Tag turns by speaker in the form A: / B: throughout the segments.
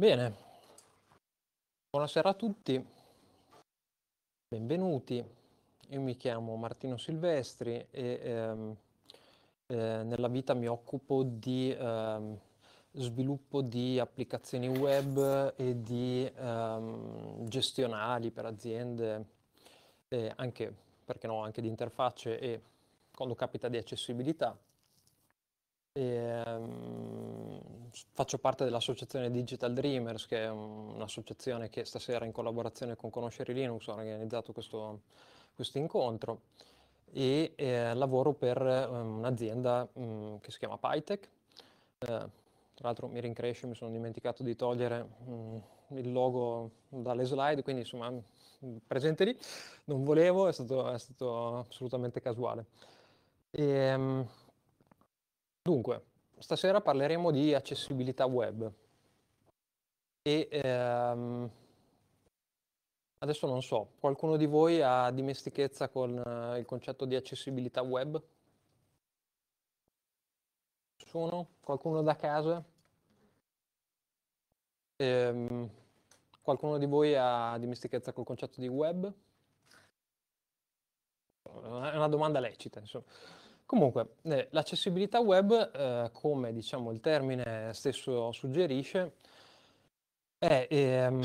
A: Bene, buonasera a tutti, benvenuti. Io mi chiamo Martino Silvestri e ehm, eh, nella vita mi occupo di ehm, sviluppo di applicazioni web e di ehm, gestionali per aziende, anche, perché no, anche di interfacce e quando capita di accessibilità. E, um, faccio parte dell'associazione Digital Dreamers, che è un'associazione che stasera in collaborazione con Conoscere Linux ha organizzato questo, questo incontro e eh, lavoro per um, un'azienda um, che si chiama Pytech. Eh, tra l'altro mi rincresce, mi sono dimenticato di togliere mm, il logo dalle slide, quindi insomma presente lì, non volevo, è stato, è stato assolutamente casuale. E, ehm, Dunque, stasera parleremo di accessibilità web. E ehm, adesso non so, qualcuno di voi ha dimestichezza con eh, il concetto di accessibilità web? Nessuno? Qualcuno da casa? Ehm, qualcuno di voi ha dimestichezza col concetto di web? È una domanda lecita, insomma. Comunque, eh, l'accessibilità web, eh, come diciamo il termine stesso suggerisce, è ehm,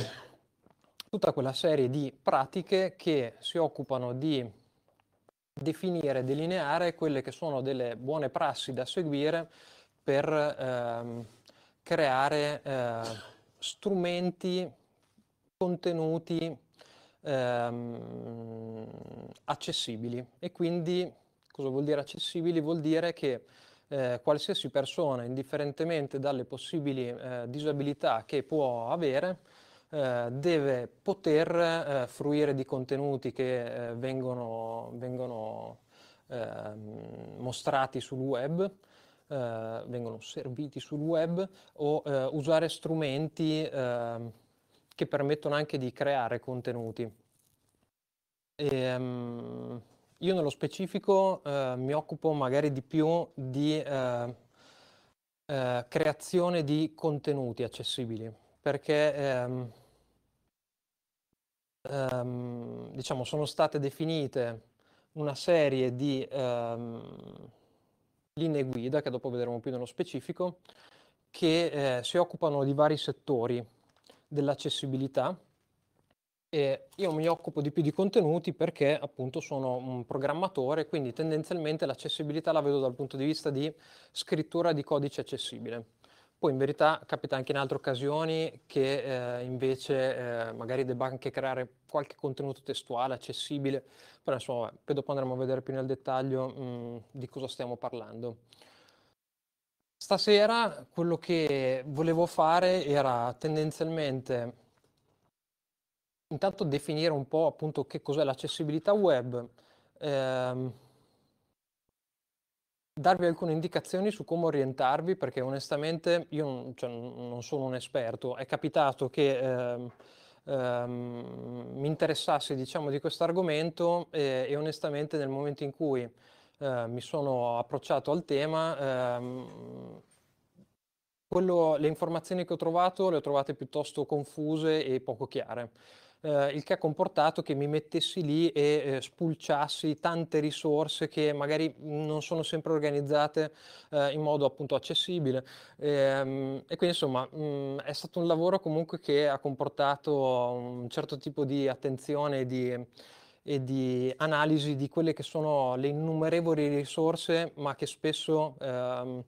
A: tutta quella serie di pratiche che si occupano di definire, delineare quelle che sono delle buone prassi da seguire per ehm, creare eh, strumenti, contenuti ehm, accessibili e quindi Cosa vuol dire accessibili? Vuol dire che eh, qualsiasi persona, indifferentemente dalle possibili eh, disabilità che può avere, eh, deve poter eh, fruire di contenuti che eh, vengono, vengono ehm, mostrati sul web, eh, vengono serviti sul web o usare strumenti ehm, che permettono anche di creare contenuti. E, um, io nello specifico eh, mi occupo magari di più di eh, eh, creazione di contenuti accessibili, perché ehm, ehm, diciamo sono state definite una serie di ehm, linee guida, che dopo vedremo più nello specifico, che eh, si occupano di vari settori dell'accessibilità e io mi occupo di più di contenuti perché appunto sono un programmatore, quindi tendenzialmente l'accessibilità la vedo dal punto di vista di scrittura di codice accessibile. Poi in verità capita anche in altre occasioni che eh, invece eh, magari debba anche creare qualche contenuto testuale accessibile, però insomma poi dopo andremo a vedere più nel dettaglio mh, mm, di cosa stiamo parlando. Stasera quello che volevo fare era tendenzialmente intanto definire un po' appunto che cos'è l'accessibilità web, ehm, darvi alcune indicazioni su come orientarvi, perché onestamente io non, cioè, non sono un esperto, è capitato che... Ehm, Um, mi interessassi diciamo di questo argomento e, e, onestamente nel momento in cui uh, mi sono approcciato al tema um, quello, le informazioni che ho trovato le ho trovate piuttosto confuse e poco chiare eh, il che ha comportato che mi mettessi lì e eh, spulciassi tante risorse che magari non sono sempre organizzate eh, in modo appunto accessibile. E, ehm, e quindi insomma mh, mm, è stato un lavoro comunque che ha comportato un certo tipo di attenzione e di e di analisi di quelle che sono le innumerevoli risorse, ma che spesso ehm,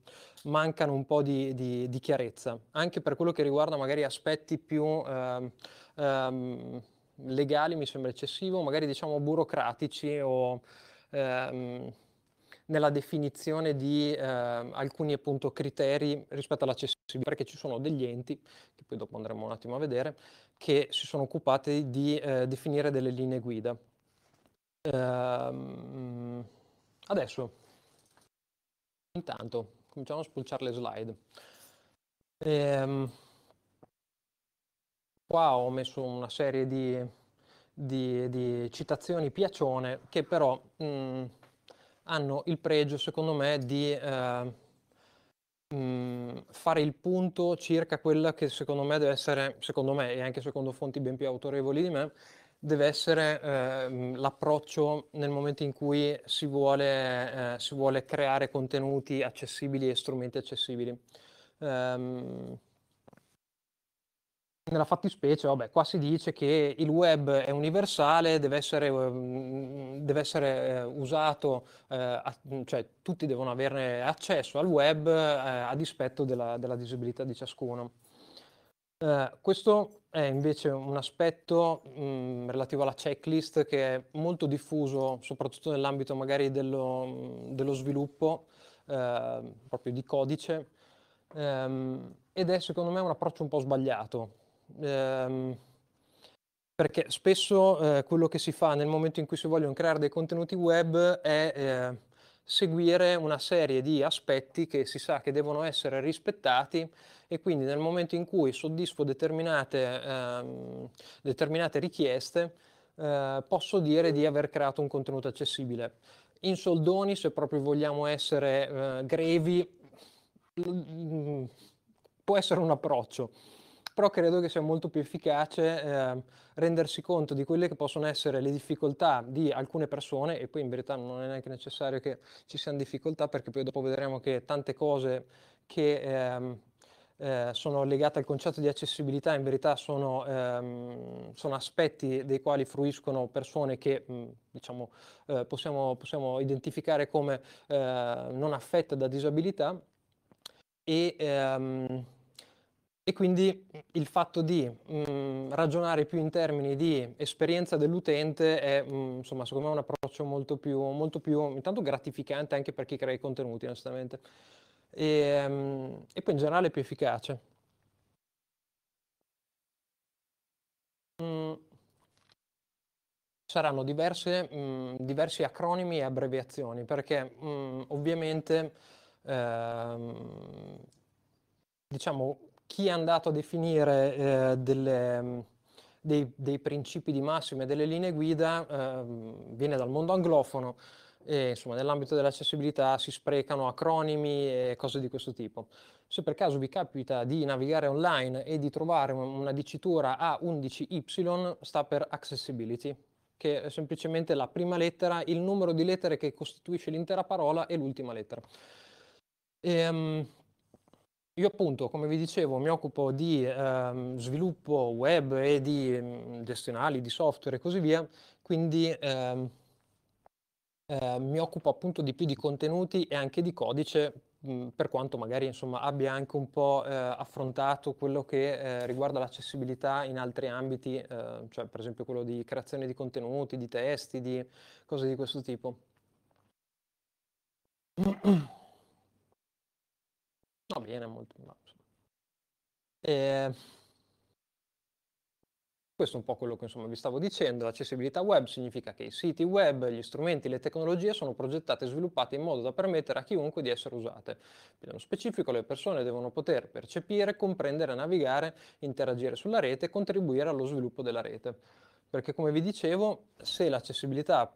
A: mancano un po' di, di, di, chiarezza, anche per quello che riguarda magari aspetti più ehm, ehm, legali mi sembra eccessivo, magari diciamo burocratici o ehm, nella definizione di eh, alcuni appunto criteri rispetto all'accessibilità, perché ci sono degli enti, che poi dopo andremo un attimo a vedere, che si sono occupati di eh, definire delle linee guida. Ehm, adesso, intanto, cominciamo a spulciare le slide. Ehm, Qua ho messo una serie di, di, di citazioni piacione che però mh, mm, hanno il pregio, secondo me, di eh, mh, mm, fare il punto circa quella che secondo me deve essere, secondo me e anche secondo fonti ben più autorevoli di me, deve essere eh, mm, l'approccio nel momento in cui si vuole, eh, si vuole, creare contenuti accessibili e strumenti accessibili. Um, nella fattispecie, vabbè, qua si dice che il web è universale, deve essere, eh, deve essere eh, usato, eh, a, cioè tutti devono averne accesso al web eh, a dispetto della, della, disabilità di ciascuno. Eh, questo è invece un aspetto mh, mm, relativo alla checklist che è molto diffuso, soprattutto nell'ambito magari dello, mm, dello sviluppo eh, proprio di codice, ehm, ed è secondo me un approccio un po' sbagliato ehm, perché spesso eh, quello che si fa nel momento in cui si vogliono creare dei contenuti web è eh, seguire una serie di aspetti che si sa che devono essere rispettati e quindi nel momento in cui soddisfo determinate, ehm, determinate richieste eh, posso dire di aver creato un contenuto accessibile. In soldoni, se proprio vogliamo essere eh, grevi, mm, può essere un approccio però credo che sia molto più efficace eh, rendersi conto di quelle che possono essere le difficoltà di alcune persone e poi in verità non è neanche necessario che ci siano difficoltà perché poi dopo vedremo che tante cose che ehm, eh, sono legate al concetto di accessibilità, in verità sono, ehm, sono aspetti dei quali fruiscono persone che mh, mm, diciamo, eh, possiamo, possiamo, identificare come eh, non affette da disabilità e, ehm, e quindi mhmm, il fatto di mh, mhmm, ragionare più in termini di esperienza dell'utente è, mh, mhmm, insomma, secondo me un approccio molto più, molto più, intanto gratificante anche per chi crea i contenuti, onestamente, e, ehm, mh, e poi in generale più efficace. saranno diverse, diversi acronimi e abbreviazioni, perché ovviamente... Ehm, diciamo chi è andato a definire eh, delle, mm, dei, dei, principi di massima e delle linee guida ehm, viene dal mondo anglofono e insomma nell'ambito dell'accessibilità si sprecano acronimi e cose di questo tipo. Se per caso vi capita di navigare online e di trovare una dicitura A11Y sta per accessibility, che è semplicemente la prima lettera, il numero di lettere che costituisce l'intera parola e l'ultima lettera. E, um, io appunto, come vi dicevo, mi occupo di ehm, sviluppo web e di mm, gestionali, di software e così via, quindi ehm, eh, mi occupo appunto di più di contenuti e anche di codice, mh, mm, per quanto magari insomma, abbia anche un po' eh, affrontato quello che eh, riguarda l'accessibilità in altri ambiti, eh, cioè per esempio quello di creazione di contenuti, di testi, di cose di questo tipo. molto bene, molto... No, e... Questo è un po' quello che insomma, vi stavo dicendo. L'accessibilità web significa che i siti web, gli strumenti, le tecnologie sono progettate e sviluppate in modo da permettere a chiunque di essere usate. Nello specifico le persone devono poter percepire, comprendere, navigare, interagire sulla rete e contribuire allo sviluppo della rete. Perché come vi dicevo, se l'accessibilità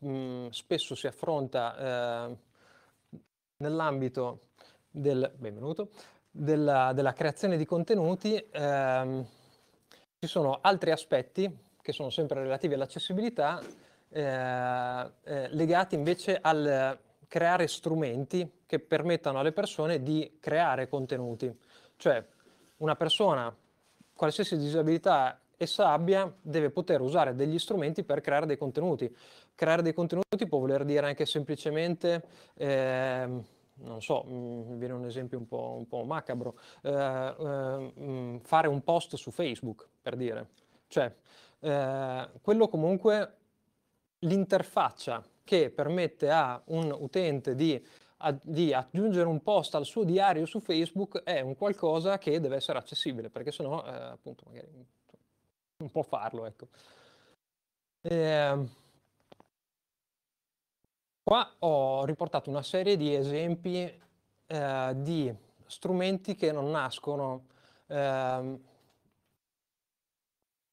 A: mh, spesso si affronta eh, nell'ambito del, benvenuto, della, della creazione di contenuti, ehm, ci sono altri aspetti che sono sempre relativi all'accessibilità, eh, eh, legati invece al creare strumenti che permettano alle persone di creare contenuti. Cioè una persona, qualsiasi disabilità essa abbia, deve poter usare degli strumenti per creare dei contenuti. Creare dei contenuti può voler dire anche semplicemente... Eh, non so, mi mm, viene un esempio un po', un po macabro, eh, eh, mm, fare un post su Facebook, per dire. Cioè, eh, quello comunque, l'interfaccia che permette a un utente di, a, di, aggiungere un post al suo diario su Facebook è un qualcosa che deve essere accessibile, perché sennò, eh, appunto, magari non può farlo, ecco. Eh, Qua ho riportato una serie di esempi eh, di strumenti che non nascono, eh,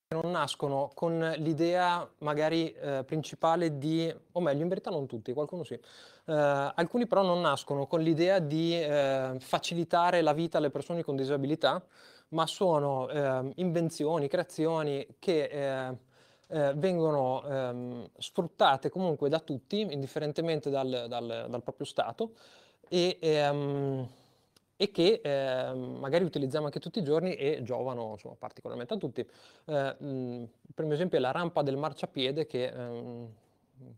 A: non nascono con l'idea magari eh, principale di, o meglio, in verità non tutti, qualcuno sì, eh, alcuni però non nascono con l'idea di eh, facilitare la vita alle persone con disabilità, ma sono ehm, invenzioni, creazioni che eh, eh, vengono ehm, sfruttate comunque da tutti, indifferentemente dal, dal, dal proprio stato, e, ehm, e che ehm, magari utilizziamo anche tutti i giorni e giovano insomma, particolarmente a tutti. Eh, mh, per esempio è la rampa del marciapiede che ehm,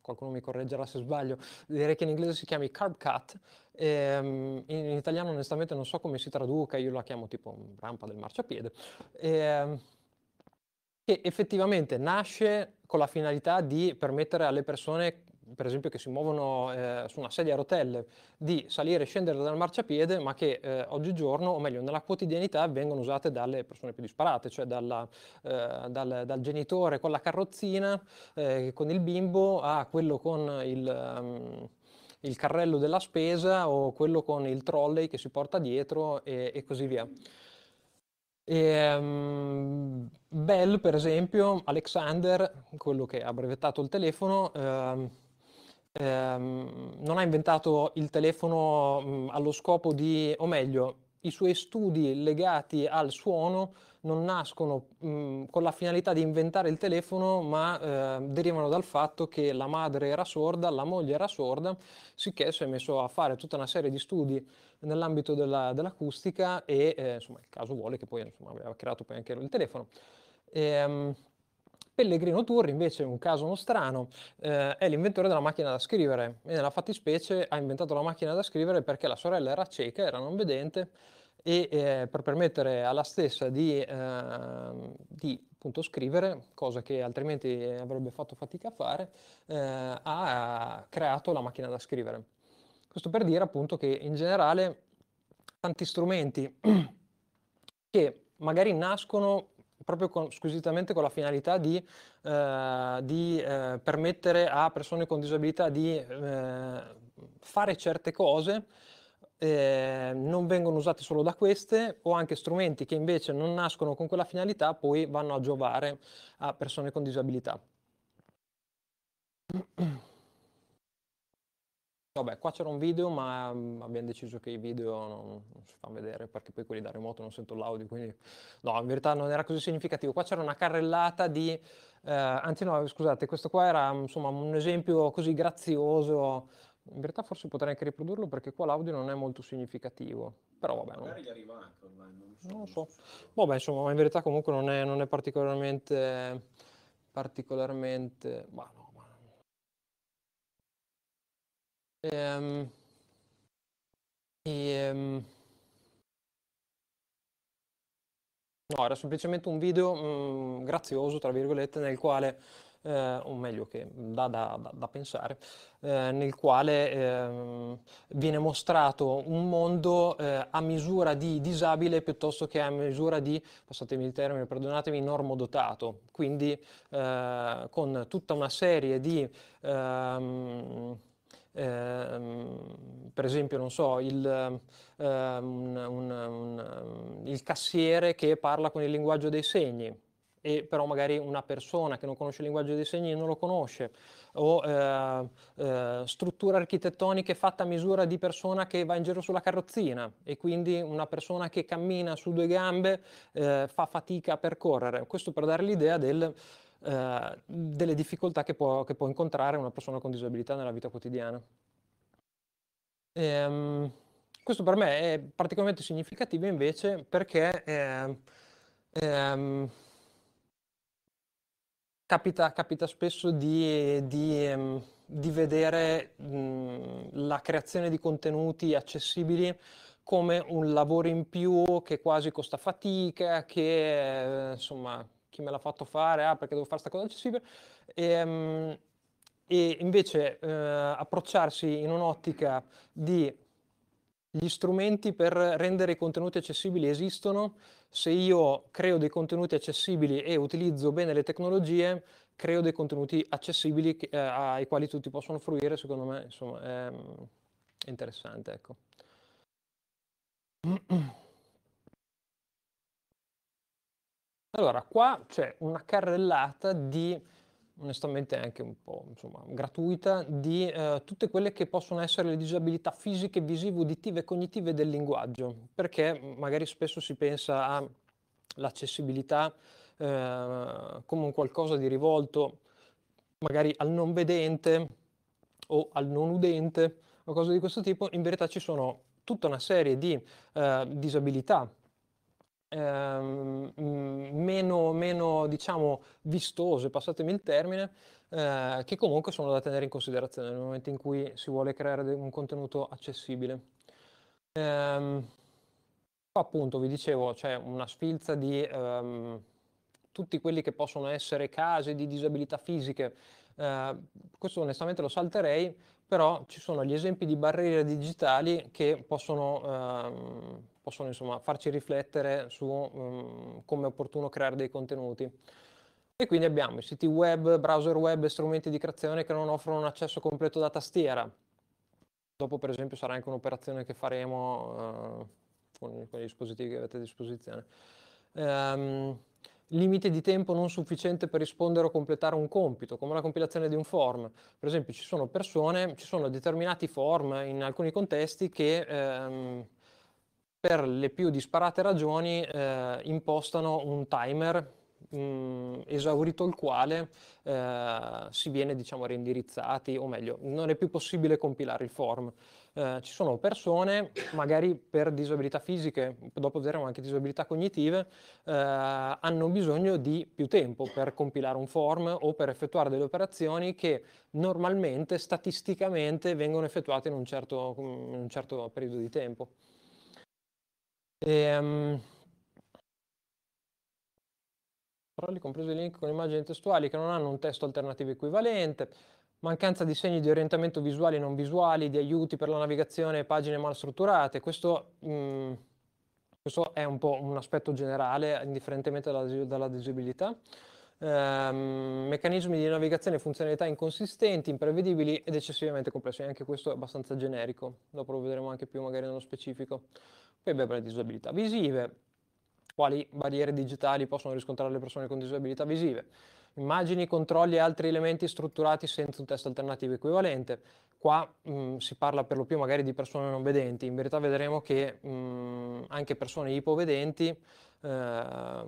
A: qualcuno mi correggerà se sbaglio, direi che in inglese si chiami carb cut, ehm, in, in, italiano onestamente non so come si traduca, io la chiamo tipo rampa del marciapiede, ehm, che effettivamente nasce con la finalità di permettere alle persone per esempio che si muovono eh, su una sedia a rotelle, di salire e scendere dal marciapiede, ma che eh, oggigiorno, o meglio nella quotidianità, vengono usate dalle persone più disparate, cioè dalla, eh, dal, dal, genitore con la carrozzina, eh, con il bimbo, a quello con il... Um, il carrello della spesa o quello con il trolley che si porta dietro e, e così via. E, um, Bell, per esempio, Alexander, quello che ha brevettato il telefono, ehm, ehm, non ha inventato il telefono mh, allo scopo di, o meglio, i suoi studi legati al suono non nascono mh, mm, con la finalità di inventare il telefono, ma eh, derivano dal fatto che la madre era sorda, la moglie era sorda, sicché si è messo a fare tutta una serie di studi nell'ambito della, dell'acustica e eh, insomma, il caso vuole che poi insomma, aveva creato poi anche il telefono. E, um, Pellegrino Turri invece un caso non strano, eh, è l'inventore della macchina da scrivere e nella fattispecie ha inventato la macchina da scrivere perché la sorella era cieca, era non vedente e eh, per permettere alla stessa di, eh, di appunto, scrivere, cosa che altrimenti avrebbe fatto fatica a fare, eh, ha creato la macchina da scrivere. Questo per dire appunto che in generale tanti strumenti che magari nascono proprio con, squisitamente con la finalità di, eh, di eh, permettere a persone con disabilità di eh, fare certe cose, eh, non vengono usate solo da queste o anche strumenti che invece non nascono con quella finalità poi vanno a giovare a persone con disabilità. Vabbè, qua c'era un video, ma mm, abbiamo deciso che i video non, non, si fanno vedere perché poi quelli da remoto non sento l'audio, quindi no, in verità non era così significativo. Qua c'era una carrellata di, eh, anzi no, scusate, questo qua era insomma un esempio così grazioso in realtà forse potrei anche riprodurlo perché qua l'audio non è molto significativo. Però vabbè. Magari
B: non... gli arriva anche ormai,
A: non so. Non so. Vabbè, insomma, in verità comunque non è, non è particolarmente... particolarmente... Bah, no, bah. Ehm... Ehm... No, era semplicemente un video mh, mm, grazioso, tra virgolette, nel quale eh, o meglio che dà da, da, da, pensare, eh, nel quale eh, viene mostrato un mondo eh, a misura di disabile piuttosto che a misura di, passatemi il termine, perdonatemi, normodotato, quindi eh, con tutta una serie di... Ehm, Ehm, per esempio, non so, il, ehm, un, un, un, il cassiere che parla con il linguaggio dei segni, e però magari una persona che non conosce il linguaggio dei segni non lo conosce, o eh, eh, strutture architettoniche fatte a misura di persona che va in giro sulla carrozzina e quindi una persona che cammina su due gambe eh, fa fatica a percorrere. Questo per dare l'idea del, eh, delle difficoltà che può, che può, incontrare una persona con disabilità nella vita quotidiana. Ehm, questo per me è particolarmente significativo invece perché ehm, ehm Capita, capita spesso di, di, ehm, di vedere la creazione di contenuti accessibili come un lavoro in più che quasi costa fatica, che eh, insomma chi me l'ha fatto fare, ah perché devo fare questa cosa accessibile, e, ehm, e invece eh, approcciarsi in un'ottica di gli strumenti per rendere i contenuti accessibili esistono. Se io creo dei contenuti accessibili e utilizzo bene le tecnologie, creo dei contenuti accessibili eh, ai quali tutti possono fruire, secondo me insomma, è mm, interessante. Ecco. Allora, qua c'è una carrellata di onestamente anche un po' insomma, gratuita, di eh, tutte quelle che possono essere le disabilità fisiche, visive, uditive e cognitive del linguaggio, perché magari spesso si pensa all'accessibilità eh, come un qualcosa di rivolto magari al non vedente o al non udente o cose di questo tipo, in verità ci sono tutta una serie di eh, disabilità ehm, mm, meno, meno, diciamo, vistose, passatemi il termine, eh, che comunque sono da tenere in considerazione nel momento in cui si vuole creare un contenuto accessibile. Ehm, appunto, vi dicevo, c'è una sfilza di ehm, tutti quelli che possono essere casi di disabilità fisiche. Eh, questo onestamente lo salterei, però ci sono gli esempi di barriere digitali che possono ehm, possono insomma, farci riflettere su um, come è opportuno creare dei contenuti. E quindi abbiamo i siti web, browser web e strumenti di creazione che non offrono un accesso completo da tastiera. Dopo per esempio sarà anche un'operazione che faremo uh, con, con, i dispositivi che avete a disposizione. Um, ehm, limite di tempo non sufficiente per rispondere o completare un compito, come la compilazione di un form. Per esempio ci sono persone, ci sono determinati form in alcuni contesti che... Um, per le più disparate ragioni eh, impostano un timer mh, mm, esaurito il quale eh, si viene diciamo reindirizzati o meglio non è più possibile compilare il form. Eh, ci sono persone, magari per disabilità fisiche, dopo vedremo anche disabilità cognitive, eh, hanno bisogno di più tempo per compilare un form o per effettuare delle operazioni che normalmente, statisticamente, vengono effettuate in un certo, in un certo periodo di tempo. Ehm... Parole comprese i link con immagini testuali che non hanno un testo alternativo equivalente, mancanza di segni di orientamento visuali e non visuali, di aiuti per la navigazione, pagine mal strutturate. Questo, mh, mm, questo è un po' un aspetto generale, indifferentemente dalla, dalla visibilità. Ehm, meccanismi di navigazione e funzionalità inconsistenti, imprevedibili ed eccessivamente complessi. Anche questo è abbastanza generico, dopo lo vedremo anche più magari nello specifico poi abbiamo le disabilità visive, quali barriere digitali possono riscontrare le persone con disabilità visive, immagini, controlli e altri elementi strutturati senza un testo alternativo equivalente. Qua mh, mm, si parla per lo più magari di persone non vedenti, in verità vedremo che mh, mm, anche persone ipovedenti, eh,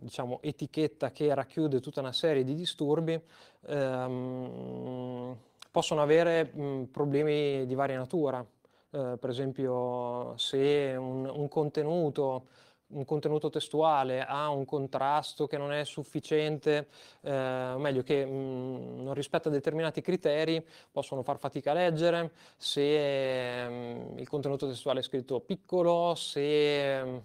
A: diciamo etichetta che racchiude tutta una serie di disturbi, ehm, possono avere mh, mm, problemi di varia natura, eh, per esempio se un, un, contenuto, un, contenuto testuale ha un contrasto che non è sufficiente, eh, o meglio che mh, mm, non rispetta determinati criteri, possono far fatica a leggere, se mh, mm, il contenuto testuale è scritto piccolo, se mm,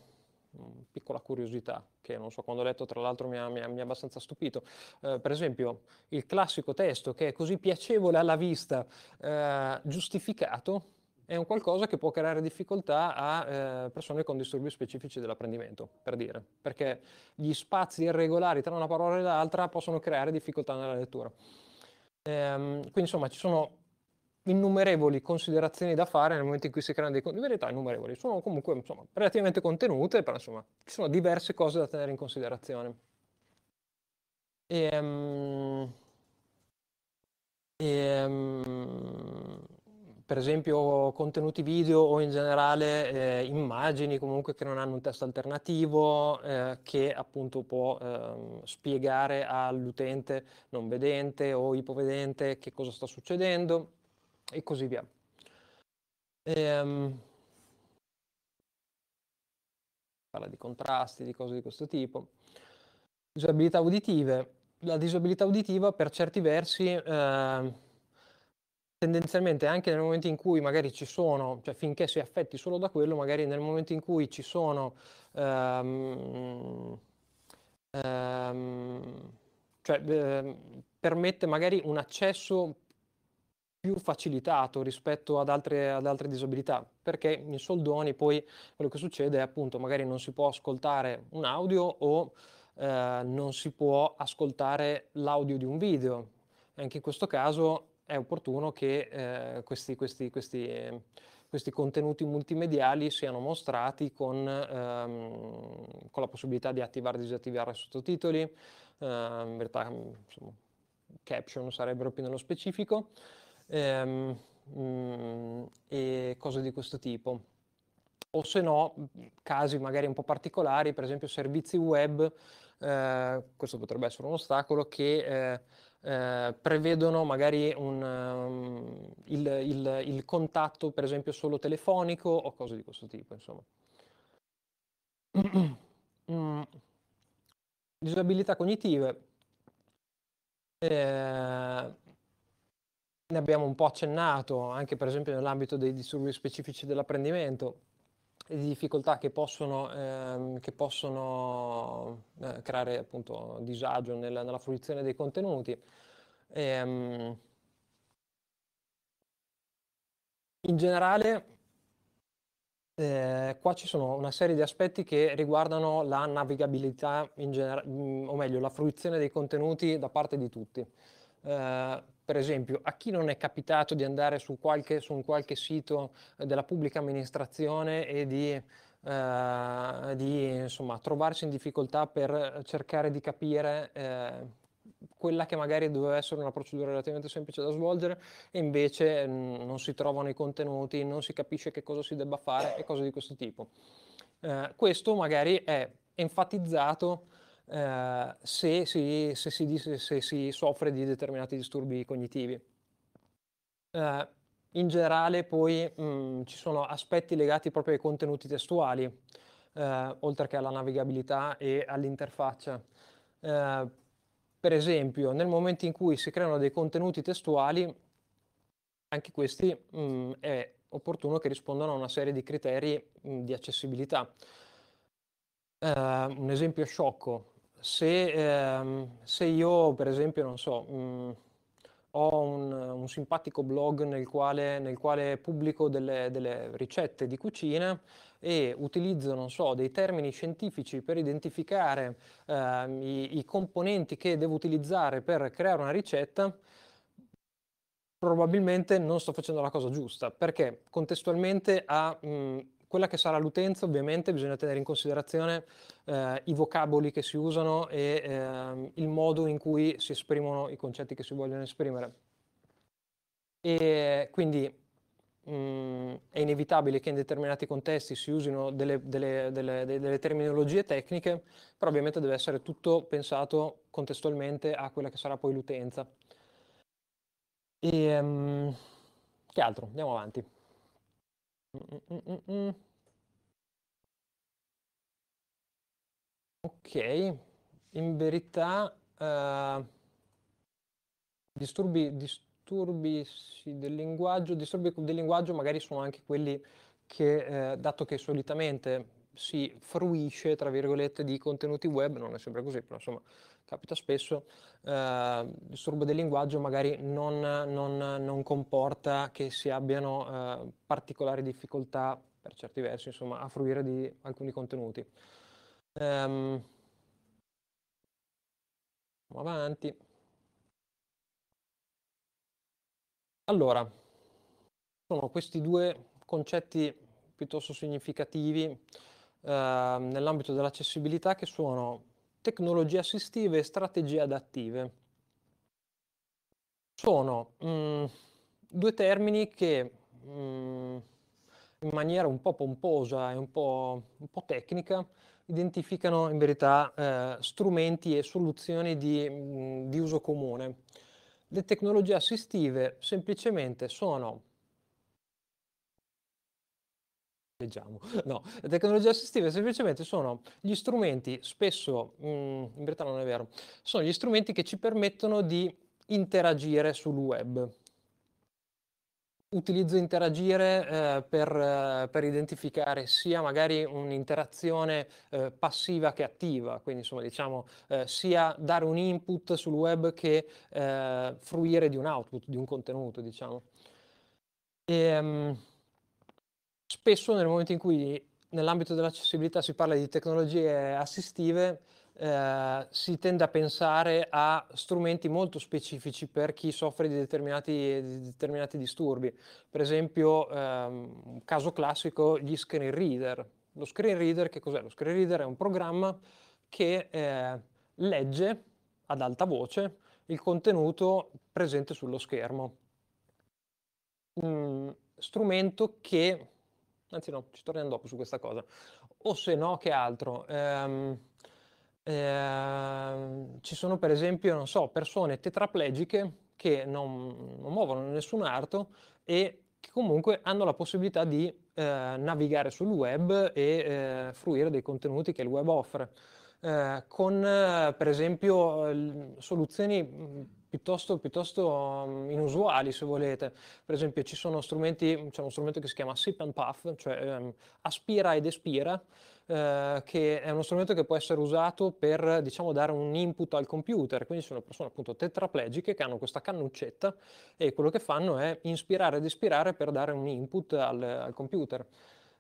A: piccola curiosità che non so quando ho letto tra l'altro mi ha, mi ha, mi ha abbastanza stupito eh, per esempio il classico testo che è così piacevole alla vista eh, giustificato è un qualcosa che può creare difficoltà a eh, persone con disturbi specifici dell'apprendimento, per dire, perché gli spazi irregolari tra una parola e l'altra possono creare difficoltà nella lettura. Ehm, quindi insomma ci sono innumerevoli considerazioni da fare nel momento in cui si creano dei contenuti, in verità innumerevoli, sono comunque insomma, relativamente contenute, però insomma ci sono diverse cose da tenere in considerazione. E, um, ehm, per esempio contenuti video o in generale eh, immagini comunque che non hanno un testo alternativo eh, che appunto può eh, spiegare all'utente non vedente o ipovedente che cosa sta succedendo e così via. Ehm, parla di contrasti, di cose di questo tipo. Disabilità uditive. La disabilità uditiva per certi versi ehm, tendenzialmente anche nel momento in cui magari ci sono, cioè finché si è affetti solo da quello, magari nel momento in cui ci sono, um, um, cioè, eh, permette magari un accesso più facilitato rispetto ad altre, ad altre, disabilità, perché in soldoni poi quello che succede è appunto magari non si può ascoltare un audio o eh, non si può ascoltare l'audio di un video. Anche in questo caso è opportuno che eh, questi, questi, questi, eh, questi, contenuti multimediali siano mostrati con, ehm, con la possibilità di attivare e disattivare sottotitoli, eh, in realtà insomma, caption sarebbero più nello specifico, ehm, mh, mm, e cose di questo tipo. O se no, casi magari un po' particolari, per esempio servizi web eh, questo potrebbe essere un ostacolo, che eh, eh, prevedono magari un, um, il, il, il, contatto, per esempio, solo telefonico o cose di questo tipo, insomma. Mm. Disabilità cognitive. Eh, ne abbiamo un po' accennato, anche per esempio nell'ambito dei disturbi specifici dell'apprendimento le difficoltà che possono, ehm, che possono eh, creare appunto disagio nella, nella fruizione dei contenuti. Ehm, in generale, eh, qua ci sono una serie di aspetti che riguardano la navigabilità, in genera- mm, o meglio, la fruizione dei contenuti da parte di tutti. Eh, per esempio, a chi non è capitato di andare su, qualche, su un qualche sito eh, della pubblica amministrazione e di, eh, di insomma, trovarsi in difficoltà per cercare di capire eh, quella che magari doveva essere una procedura relativamente semplice da svolgere e invece mh, mm, non si trovano i contenuti, non si capisce che cosa si debba fare e cose di questo tipo. Eh, questo magari è enfatizzato eh, se, si, se, si, se, si, soffre di determinati disturbi cognitivi. Eh, in generale poi mh, mm, ci sono aspetti legati proprio ai contenuti testuali, eh, oltre che alla navigabilità e all'interfaccia. Eh, per esempio, nel momento in cui si creano dei contenuti testuali, anche questi mh, mm, è opportuno che rispondano a una serie di criteri mh, mm, di accessibilità. Uh, un esempio sciocco, se, ehm, se io, per esempio, non so, mh, mm, ho un, un, simpatico blog nel quale, nel quale pubblico delle, delle, ricette di cucina e utilizzo, non so, dei termini scientifici per identificare eh, i, i componenti che devo utilizzare per creare una ricetta, probabilmente non sto facendo la cosa giusta, perché contestualmente a... Mh, mm, quella che sarà l'utenza, ovviamente bisogna tenere in considerazione eh, i vocaboli che si usano e eh, il modo in cui si esprimono i concetti che si vogliono esprimere. E quindi mh, mm, è inevitabile che in determinati contesti si usino delle, delle, delle, delle, terminologie tecniche, però ovviamente deve essere tutto pensato contestualmente a quella che sarà poi l'utenza. E, ehm, mh, che altro? Andiamo avanti. Mm, mm, mm, ok, in verità eh, disturbi, disturbi sì, del linguaggio, disturbi del linguaggio magari sono anche quelli che, eh, dato che solitamente si fruisce, tra virgolette, di contenuti web, non è sempre così, però insomma, capita spesso, eh, il disturbo del linguaggio magari non, non, non comporta che si abbiano eh, particolari difficoltà, per certi versi, insomma, a fruire di alcuni contenuti. Um, andiamo avanti. Allora, sono questi due concetti piuttosto significativi eh, nell'ambito dell'accessibilità che sono tecnologie assistive e strategie adattive. Sono mh, mm, due termini che mh, mm, in maniera un po' pomposa e un po', un po tecnica identificano in verità eh, strumenti e soluzioni di, mh, mm, di uso comune. Le tecnologie assistive semplicemente sono Leggiamo. No, le tecnologie assistive semplicemente sono gli strumenti, spesso, mh, mm, in verità non è vero, sono gli strumenti che ci permettono di interagire sul web. Utilizzo interagire eh, per, eh, per, identificare sia magari un'interazione eh, passiva che attiva, quindi insomma diciamo eh, sia dare un input sul web che eh, fruire di un output, di un contenuto, diciamo. E, ehm, mh, spesso nel momento in cui nell'ambito dell'accessibilità si parla di tecnologie assistive, eh, si tende a pensare a strumenti molto specifici per chi soffre di determinati, di determinati disturbi. Per esempio, ehm, un caso classico, gli screen reader. Lo screen reader, che cos'è? Lo screen reader è un programma che eh, legge ad alta voce il contenuto presente sullo schermo. Mm, strumento che Anzi no, ci torniamo dopo su questa cosa. O se no, che altro? Ehm, ehm, ci sono per esempio, non so, persone tetraplegiche che non, non muovono nessun arto e che comunque hanno la possibilità di eh, navigare sul web e eh, fruire dei contenuti che il web offre. Eh, con per esempio soluzioni piuttosto, piuttosto mm, inusuali se volete. Per esempio ci sono strumenti, c'è uno strumento che si chiama sip and puff, cioè um, aspira ed espira, eh, che è uno strumento che può essere usato per diciamo, dare un input al computer, quindi sono persone appunto tetraplegiche che hanno questa cannuccetta e quello che fanno è inspirare ed espirare per dare un input al, al computer.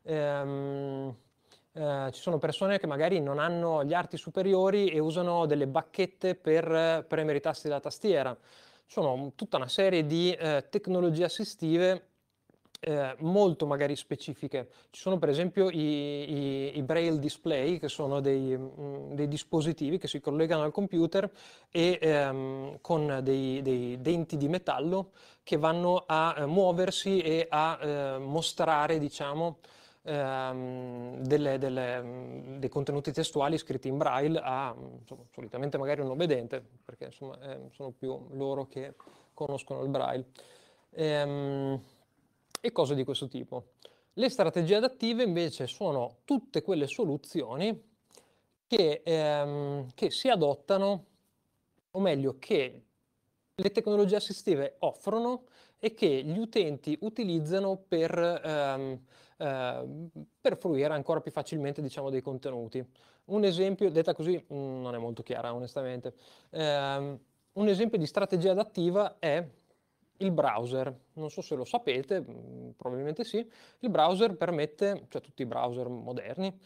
A: Ehm, eh, ci sono persone che magari non hanno gli arti superiori e usano delle bacchette per premere i tasti della tastiera. Sono tutta una serie di eh, tecnologie assistive eh, molto magari specifiche. Ci sono per esempio i, i, i braille display, che sono dei, mh, mm, dei, dispositivi che si collegano al computer e ehm, con dei, dei, denti di metallo che vanno a eh, muoversi e a eh, mostrare, diciamo, ehm, delle, delle, dei contenuti testuali scritti in braille a insomma, solitamente magari un obbedente, perché insomma, eh, sono più loro che conoscono il braille, ehm, e cose di questo tipo. Le strategie adattive invece sono tutte quelle soluzioni che, ehm, che si adottano, o meglio, che le tecnologie assistive offrono e che gli utenti utilizzano per... Ehm, eh, per fruire ancora più facilmente diciamo, dei contenuti. Un esempio, detta così, mm, non è molto chiara onestamente, eh, un esempio di strategia adattiva è il browser. Non so se lo sapete, mm, probabilmente sì, il browser permette, cioè tutti i browser moderni,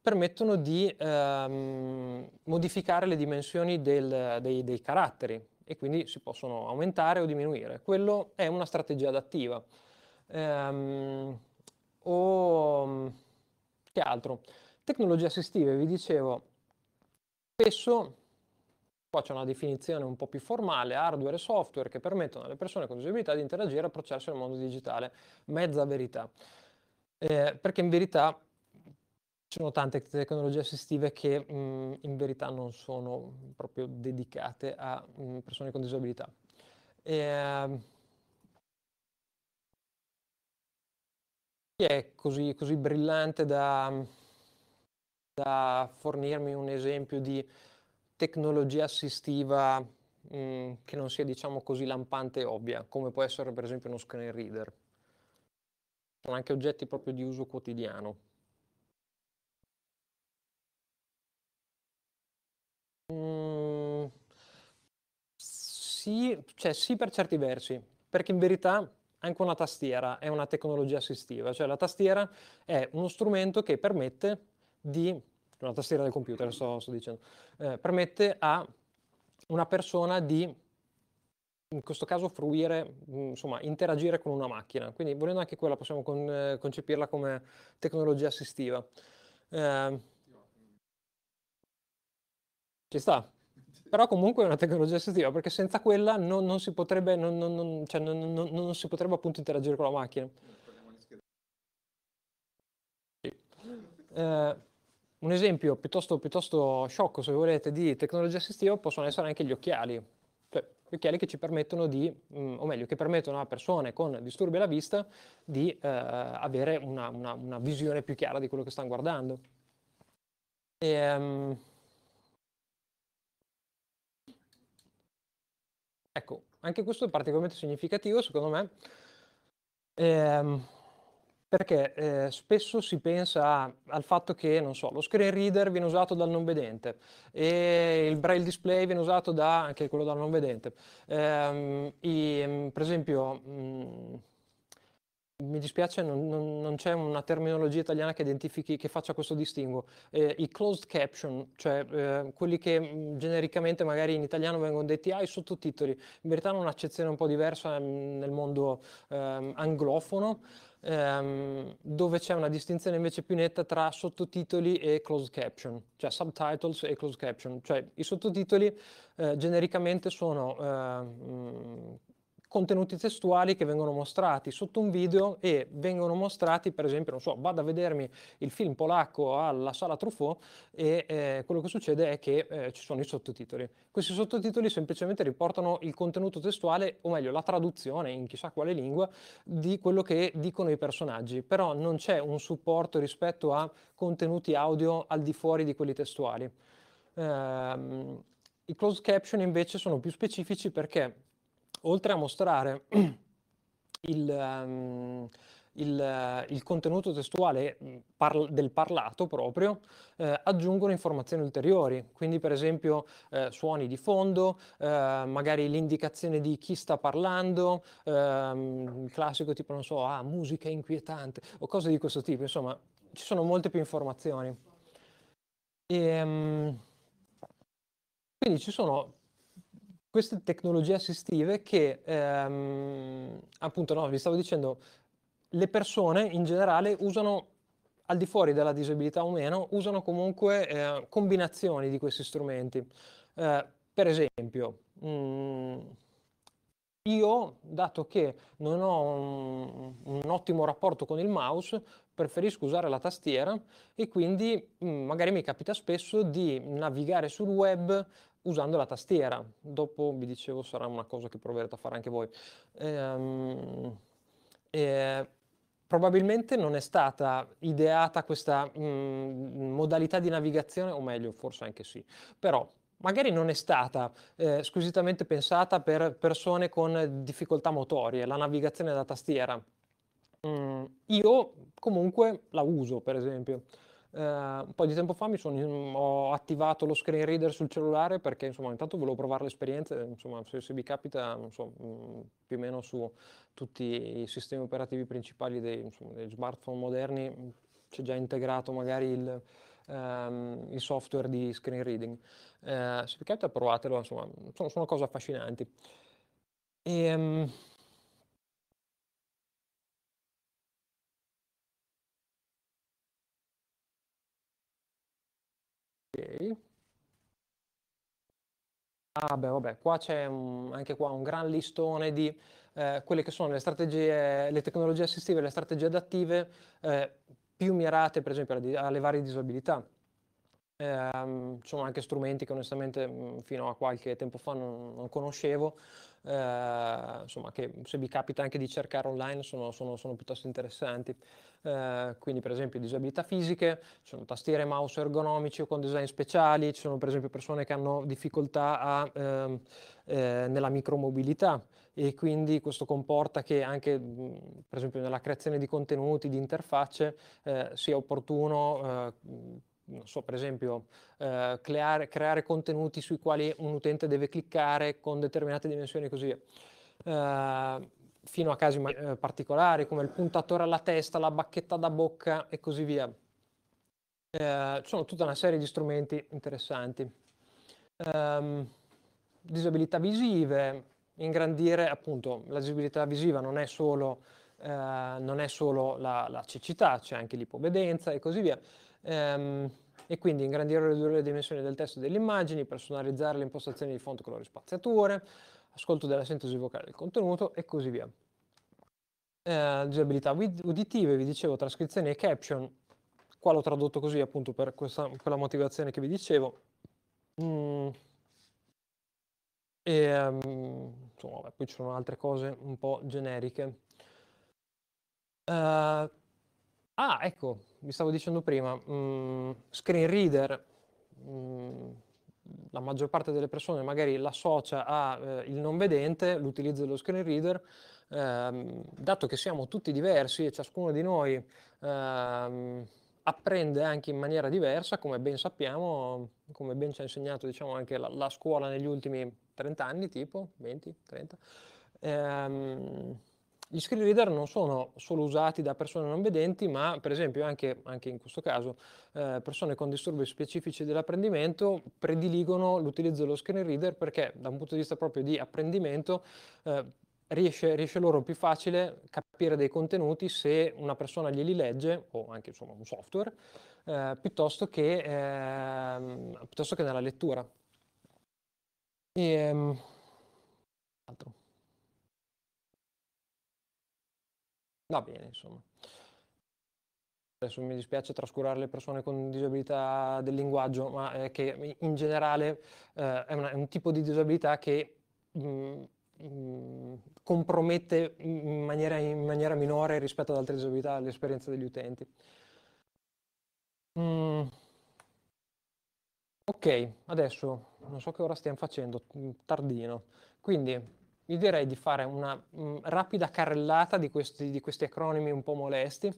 A: permettono di ehm, modificare le dimensioni del, dei, dei, caratteri e quindi si possono aumentare o diminuire. Quello è una strategia adattiva. Ehm, o mm, che altro. Tecnologie assistive, vi dicevo, spesso, qua c'è una definizione un po' più formale, hardware e software che permettono alle persone con disabilità di interagire e approcciarsi al mondo digitale, mezza verità. Eh, perché in verità ci sono tante tecnologie assistive che mh, mm, in verità non sono proprio dedicate a mh, mm, persone con disabilità. Eh, è così, così brillante da, da, fornirmi un esempio di tecnologia assistiva mh, mm, che non sia diciamo così lampante e ovvia, come può essere per esempio uno screen reader? Sono anche oggetti proprio di uso quotidiano. Mm, sì, cioè sì per certi versi, perché in verità anche una tastiera è una tecnologia assistiva, cioè la tastiera è uno strumento che permette di, una tastiera del computer sto, sto dicendo, eh, permette a una persona di in questo caso fruire, mm, insomma, interagire con una macchina. Quindi volendo anche quella possiamo con, eh, concepirla come tecnologia assistiva. Eh, ci sta? Però comunque è una tecnologia essenziale perché senza quella non, non, si potrebbe, non, non, cioè non si potrebbe appunto interagire con la macchina. Eh, un esempio piuttosto, piuttosto, sciocco, se volete, di tecnologia assistiva possono essere anche gli occhiali. Cioè, gli occhiali che ci permettono di, mh, mm, o meglio, che permettono a persone con disturbi alla vista di eh, avere una, una, una, visione più chiara di quello che stanno guardando. E, um, Ecco, anche questo è particolarmente significativo secondo me, ehm, perché eh, spesso si pensa al fatto che, non so, lo screen reader viene usato dal non vedente e il braille display viene usato da, anche quello dal non vedente. Ehm, i, per esempio... Mh, mm, mi dispiace, non, non, non, c'è una terminologia italiana che identifichi, che faccia questo distinguo. Eh, I closed caption, cioè eh, quelli che mm, genericamente magari in italiano vengono detti ai ah, sottotitoli, in verità hanno un'accezione un po' diversa mm, nel mondo ehm, anglofono, ehm, dove c'è una distinzione invece più netta tra sottotitoli e closed caption, cioè subtitles e closed caption. Cioè i sottotitoli eh, genericamente sono... Mh, eh, mm, contenuti testuali che vengono mostrati sotto un video e vengono mostrati, per esempio, non so, vado a vedermi il film polacco alla sala Truffaut e eh, quello che succede è che eh, ci sono i sottotitoli. Questi sottotitoli semplicemente riportano il contenuto testuale, o meglio la traduzione in chissà quale lingua, di quello che dicono i personaggi, però non c'è un supporto rispetto a contenuti audio al di fuori di quelli testuali. Ehm, I closed caption invece sono più specifici perché oltre a mostrare il, um, il, il contenuto testuale parla, del parlato proprio, eh, aggiungono informazioni ulteriori, quindi per esempio eh, suoni di fondo, eh, magari l'indicazione di chi sta parlando, ehm, classico tipo, non so, ah, musica inquietante o cose di questo tipo, insomma, ci sono molte più informazioni. E, um, quindi ci sono queste tecnologie assistive che, ehm, appunto, no, vi stavo dicendo, le persone in generale usano al di fuori della disabilità o meno, usano comunque eh, combinazioni di questi strumenti. Eh, per esempio, mh, mm, io, dato che non ho un, un, ottimo rapporto con il mouse, preferisco usare la tastiera e quindi mh, mm, magari mi capita spesso di navigare sul web usando la tastiera. Dopo vi dicevo sarà una cosa che proverete a fare anche voi. Ehm, eh, probabilmente non è stata ideata questa mh, mm, modalità di navigazione, o meglio, forse anche sì, però magari non è stata eh, squisitamente pensata per persone con difficoltà motorie, la navigazione da tastiera. Mm, io comunque la uso, per esempio eh, un po' di tempo fa mi sono, mm, ho attivato lo screen reader sul cellulare perché insomma intanto volevo provare l'esperienza, insomma se, se vi capita so, mm, più o meno su tutti i sistemi operativi principali dei, insomma, dei smartphone moderni c'è già integrato magari il, ehm, il software di screen reading. Eh, se vi capita provatelo, insomma sono, sono cose affascinanti. E, um, Ah beh, vabbè, qua c'è un, anche qua un gran listone di eh, quelle che sono le strategie, le tecnologie assistive, le strategie adattive eh, più mirate per esempio alle, alle varie disabilità ehm, ci sono anche strumenti che onestamente mm, fino a qualche tempo fa non, non conoscevo, eh, insomma che se vi capita anche di cercare online sono, sono, sono piuttosto interessanti. Eh, quindi per esempio disabilità fisiche, ci sono tastiere e mouse ergonomici o con design speciali, ci sono per esempio persone che hanno difficoltà a, ehm, eh, nella micromobilità e quindi questo comporta che anche mm, per esempio nella creazione di contenuti, di interfacce, eh, sia opportuno eh, non So, per esempio, eh, creare, creare, contenuti sui quali un utente deve cliccare con determinate dimensioni e così via. Eh, fino a casi eh, particolari come il puntatore alla testa, la bacchetta da bocca e così via. Eh, sono tutta una serie di strumenti interessanti. Um, disabilità visive, ingrandire appunto la disabilità visiva non è solo, eh, non è solo la, la cecità, c'è anche l'ipovedenza e così via. Ehm, e quindi ingrandire e ridurre le dimensioni del testo e delle immagini, personalizzare le impostazioni di fonte, colori, spaziature, ascolto della sintesi vocale del contenuto e così via. Eh, disabilità uditive, vi dicevo, trascrizioni e caption, qua l'ho tradotto così appunto per, questa, per motivazione che vi dicevo. Mm. E, um, insomma, vabbè, poi ci sono altre cose un po' generiche. Uh, Ah, ecco, vi stavo dicendo prima, mh, mm, screen reader, mh, mm, la maggior parte delle persone magari l'associa al eh, non vedente, l'utilizzo dello screen reader, ehm, dato che siamo tutti diversi e ciascuno di noi ehm, apprende anche in maniera diversa, come ben sappiamo, come ben ci ha insegnato diciamo, anche la, la scuola negli ultimi 30 anni, tipo 20, 30. Ehm, gli screen reader non sono solo usati da persone non vedenti, ma per esempio anche, anche in questo caso eh, persone con disturbi specifici dell'apprendimento prediligono l'utilizzo dello screen reader perché da un punto di vista proprio di apprendimento eh, riesce, riesce loro più facile capire dei contenuti se una persona glieli legge o anche insomma, un software eh, piuttosto, che, ehm, piuttosto, che, nella lettura. E, um, altro. va bene, insomma. Adesso mi dispiace trascurare le persone con disabilità del linguaggio, ma è eh, che in generale eh, è, una, è, un tipo di disabilità che mh, mm, mh, mm, compromette in maniera, in maniera, minore rispetto ad altre disabilità l'esperienza degli utenti. Mm. Ok, adesso non so che ora stiamo facendo, mm, tardino. Quindi io direi di fare una mh, mm, rapida carrellata di questi, di questi, acronimi un po' molesti,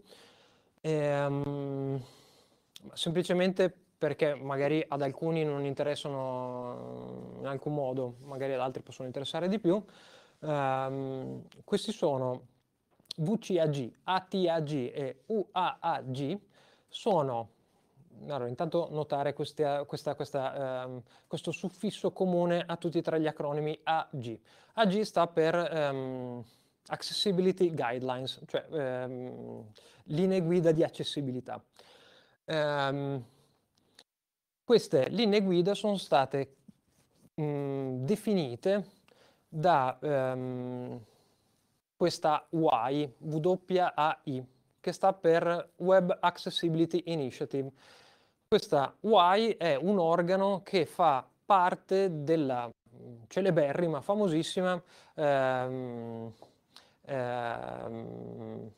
A: ehm, semplicemente perché magari ad alcuni non interessano mm, in alcun modo, magari ad altri possono interessare di più. Ehm, questi sono VCAG, ATAG e UAAG, sono allora, intanto notare questa, questa, questa, ehm, questo suffisso comune a tutti e tre gli acronimi AG. AG sta per ehm, Accessibility Guidelines, cioè ehm, linee guida di accessibilità. Ehm, queste linee guida sono state mh, definite da ehm, questa WAI, WAI, che sta per Web Accessibility Initiative questa UAI è un organo che fa parte della mm, celeberrima, famosissima ehm, ehm,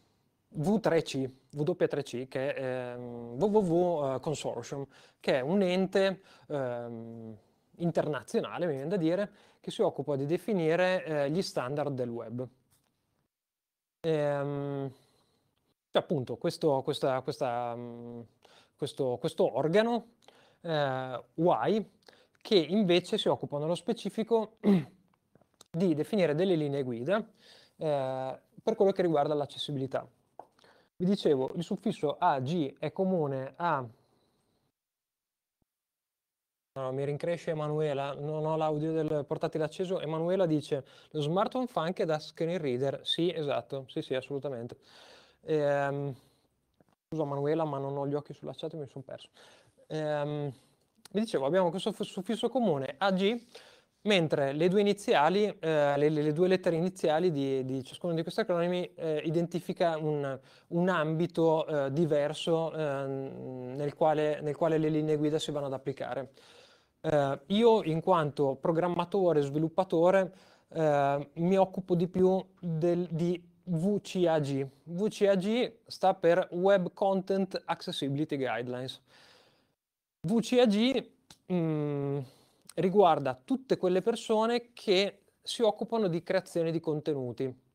A: V3C, W3C, che è ehm, WW eh, Consortium, che è un ente ehm, internazionale, mi viene da dire, che si occupa di definire eh, gli standard del web. Ehm, cioè appunto, questo, questa, questa mh, mm, questo, questo organo eh, UI che invece si occupa nello specifico di definire delle linee guida eh, per quello che riguarda l'accessibilità. Vi dicevo, il suffisso AG è comune a... No, mi rincresce Emanuela, non ho l'audio del portatile acceso. Emanuela dice, lo smartphone fa anche da screen reader. Sì, esatto, sì, sì, assolutamente. Ehm scusa Manuela, ma non ho gli occhi sulla chat e mi sono perso. Ehm, vi dicevo, abbiamo questo suffisso comune AG, mentre le due, iniziali, eh, le, le due lettere iniziali di, di, ciascuno di questi acronimi eh, identifica un, un ambito eh, diverso ehm, nel quale, nel, quale, le linee guida si vanno ad applicare. Eh, io, in quanto programmatore, sviluppatore, eh, mi occupo di più del, di VCAG. VCAG sta per Web Content Accessibility Guidelines. VCAG mh, mm, riguarda tutte quelle persone che si occupano di creazione di contenuti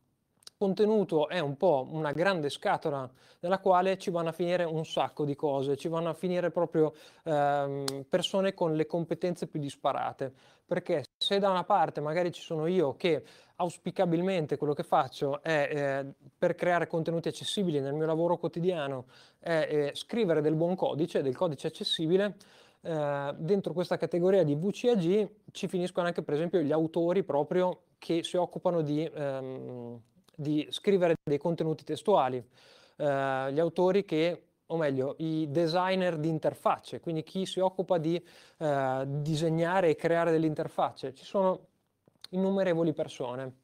A: contenuto è un po' una grande scatola nella quale ci vanno a finire un sacco di cose, ci vanno a finire proprio ehm, persone con le competenze più disparate, perché se da una parte magari ci sono io che auspicabilmente quello che faccio è eh, per creare contenuti accessibili nel mio lavoro quotidiano, è eh, scrivere del buon codice, del codice accessibile, eh, dentro questa categoria di VCAG ci finiscono anche per esempio gli autori proprio che si occupano di... Ehm, di scrivere dei contenuti testuali, eh, gli autori che, o meglio, i designer di interfacce, quindi chi si occupa di eh, disegnare e creare delle interfacce. Ci sono innumerevoli persone.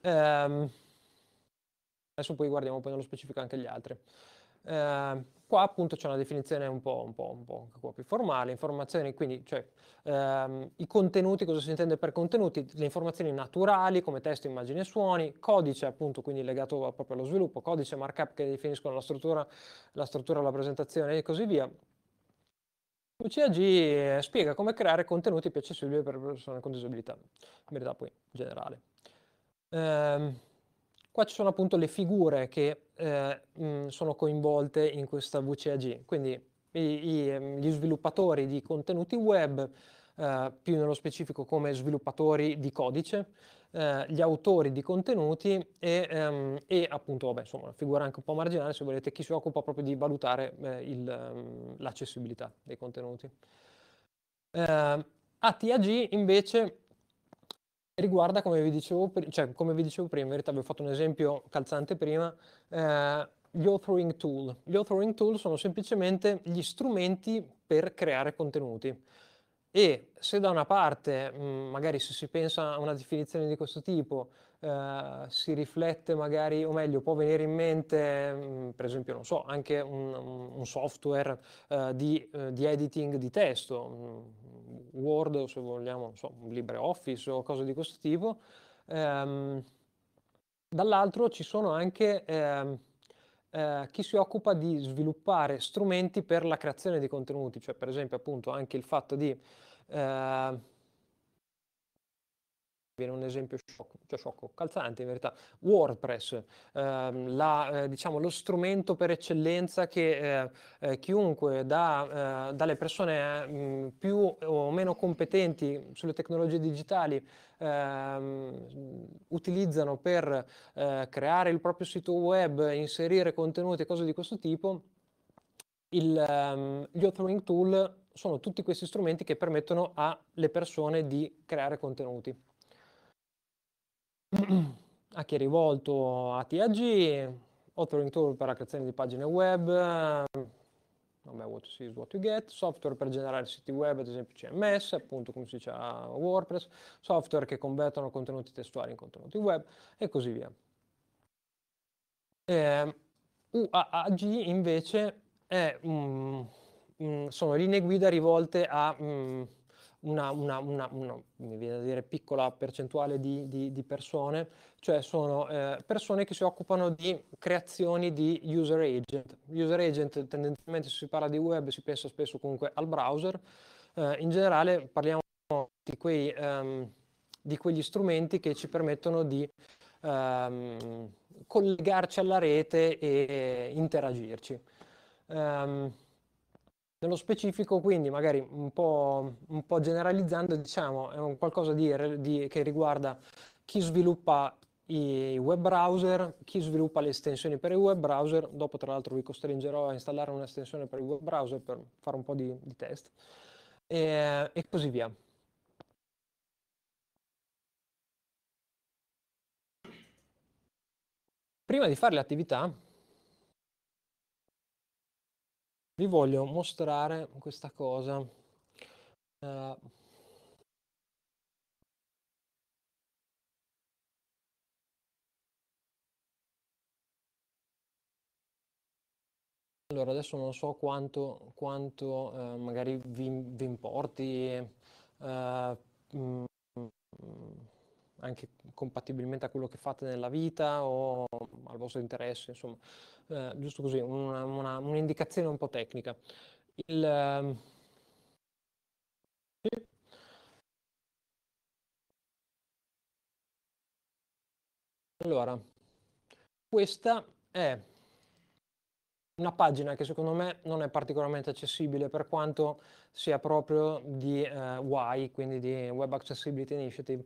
A: Eh, adesso poi guardiamo poi nello specifico anche gli altri. Eh, Qua appunto c'è una definizione un po', un po', un po più formale, informazioni, quindi cioè, ehm, i contenuti, cosa si intende per contenuti? Le informazioni naturali come testo, immagini e suoni, codice appunto, quindi legato proprio allo sviluppo, codice markup che definiscono la struttura, la struttura, la presentazione e così via. UCAG spiega come creare contenuti più accessibili per persone con disabilità, in verità poi in generale. Ehm, Qua ci sono appunto le figure che eh, mh, sono coinvolte in questa VCAG, quindi i, i, ehm, gli sviluppatori di contenuti web, eh, più nello specifico come sviluppatori di codice, eh, gli autori di contenuti e, ehm, e appunto, vabbè, insomma, una figura anche un po' marginale, se volete, chi si occupa proprio di valutare eh, il, ehm, l'accessibilità dei contenuti. Eh, ATAG invece riguarda, come vi dicevo, cioè, come vi dicevo prima, in verità vi ho fatto un esempio calzante prima, eh, gli authoring tool. Gli authoring tool sono semplicemente gli strumenti per creare contenuti. E se da una parte, mh, magari se si pensa a una definizione di questo tipo, eh, si riflette magari, o meglio, può venire in mente, mh, per esempio, non so, anche un, un software eh, di, eh, di, editing di testo, mh, Word o se vogliamo so, un LibreOffice o cose di questo tipo. Ehm, dall'altro ci sono anche ehm, eh, chi si occupa di sviluppare strumenti per la creazione di contenuti, cioè per esempio appunto anche il fatto di eh, viene un esempio sciocco, cioè sciocco, calzante in verità, WordPress, ehm, la, eh, diciamo, lo strumento per eccellenza che eh, eh, chiunque da, eh, dalle persone mh, mm, più o meno competenti sulle tecnologie digitali ehm, utilizzano per eh, creare il proprio sito web, inserire contenuti e cose di questo tipo, il, ehm, gli authoring tool sono tutti questi strumenti che permettono alle persone di creare contenuti a chi è rivolto ATAG, authoring tool per la creazione di pagine web, vabbè, what to see is what you get, software per generare siti web, ad esempio CMS, appunto come si dice a WordPress, software che convertono contenuti testuali in contenuti web e così via. Eh, UAAG invece è, mm, mm, sono linee guida rivolte a... Mm, una, una, una, una dire, piccola percentuale di, di, di, persone, cioè sono eh, persone che si occupano di creazioni di user agent. User agent tendenzialmente se si parla di web si pensa spesso comunque al browser, eh, in generale parliamo di, quei, ehm, di, quegli strumenti che ci permettono di ehm, collegarci alla rete e, e interagirci. Um, nello specifico, quindi, magari un po', un po generalizzando, diciamo, è un qualcosa di, di, che riguarda chi sviluppa i web browser, chi sviluppa le estensioni per i web browser, dopo tra l'altro vi costringerò a installare un'estensione per il web browser per fare un po' di, di test, e, e così via. Prima di fare le attività, vi voglio mostrare questa cosa. Uh, allora, adesso non so quanto, quanto uh, magari vi, vi importi. Uh, mm, mm, anche compatibilmente a quello che fate nella vita o mm, al vostro interesse, insomma, eh, giusto così, una, una, un'indicazione un po' tecnica. Il, ehm, sì. Allora, questa è una pagina che secondo me non è particolarmente accessibile per quanto sia proprio di eh, WAI, quindi di Web Accessibility Initiative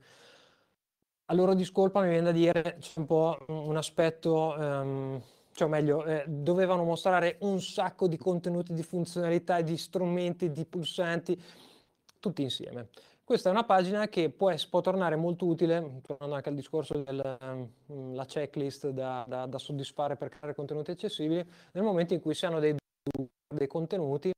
A: a loro discolpa mi viene da dire c'è un po' un aspetto, ehm, cioè meglio, eh, dovevano mostrare un sacco di contenuti, di funzionalità, di strumenti, di pulsanti, tutti insieme. Questa è una pagina che può, può tornare molto utile, tornando anche al discorso della ehm, checklist da, da, da, soddisfare per creare contenuti accessibili, nel momento in cui si hanno dei, dei contenuti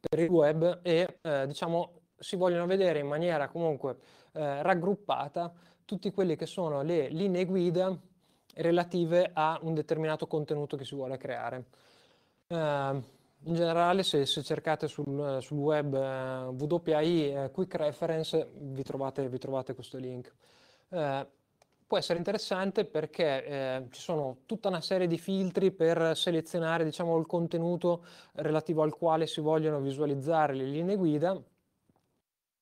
A: per il web e eh, diciamo si vogliono vedere in maniera comunque eh, raggruppata tutte quelle che sono le linee guida relative a un determinato contenuto che si vuole creare. Eh, in generale, se, se cercate sul, sul web eh, WPI eh, Quick Reference, vi trovate, vi trovate questo link. Eh, può essere interessante perché eh, ci sono tutta una serie di filtri per selezionare diciamo, il contenuto relativo al quale si vogliono visualizzare le linee guida.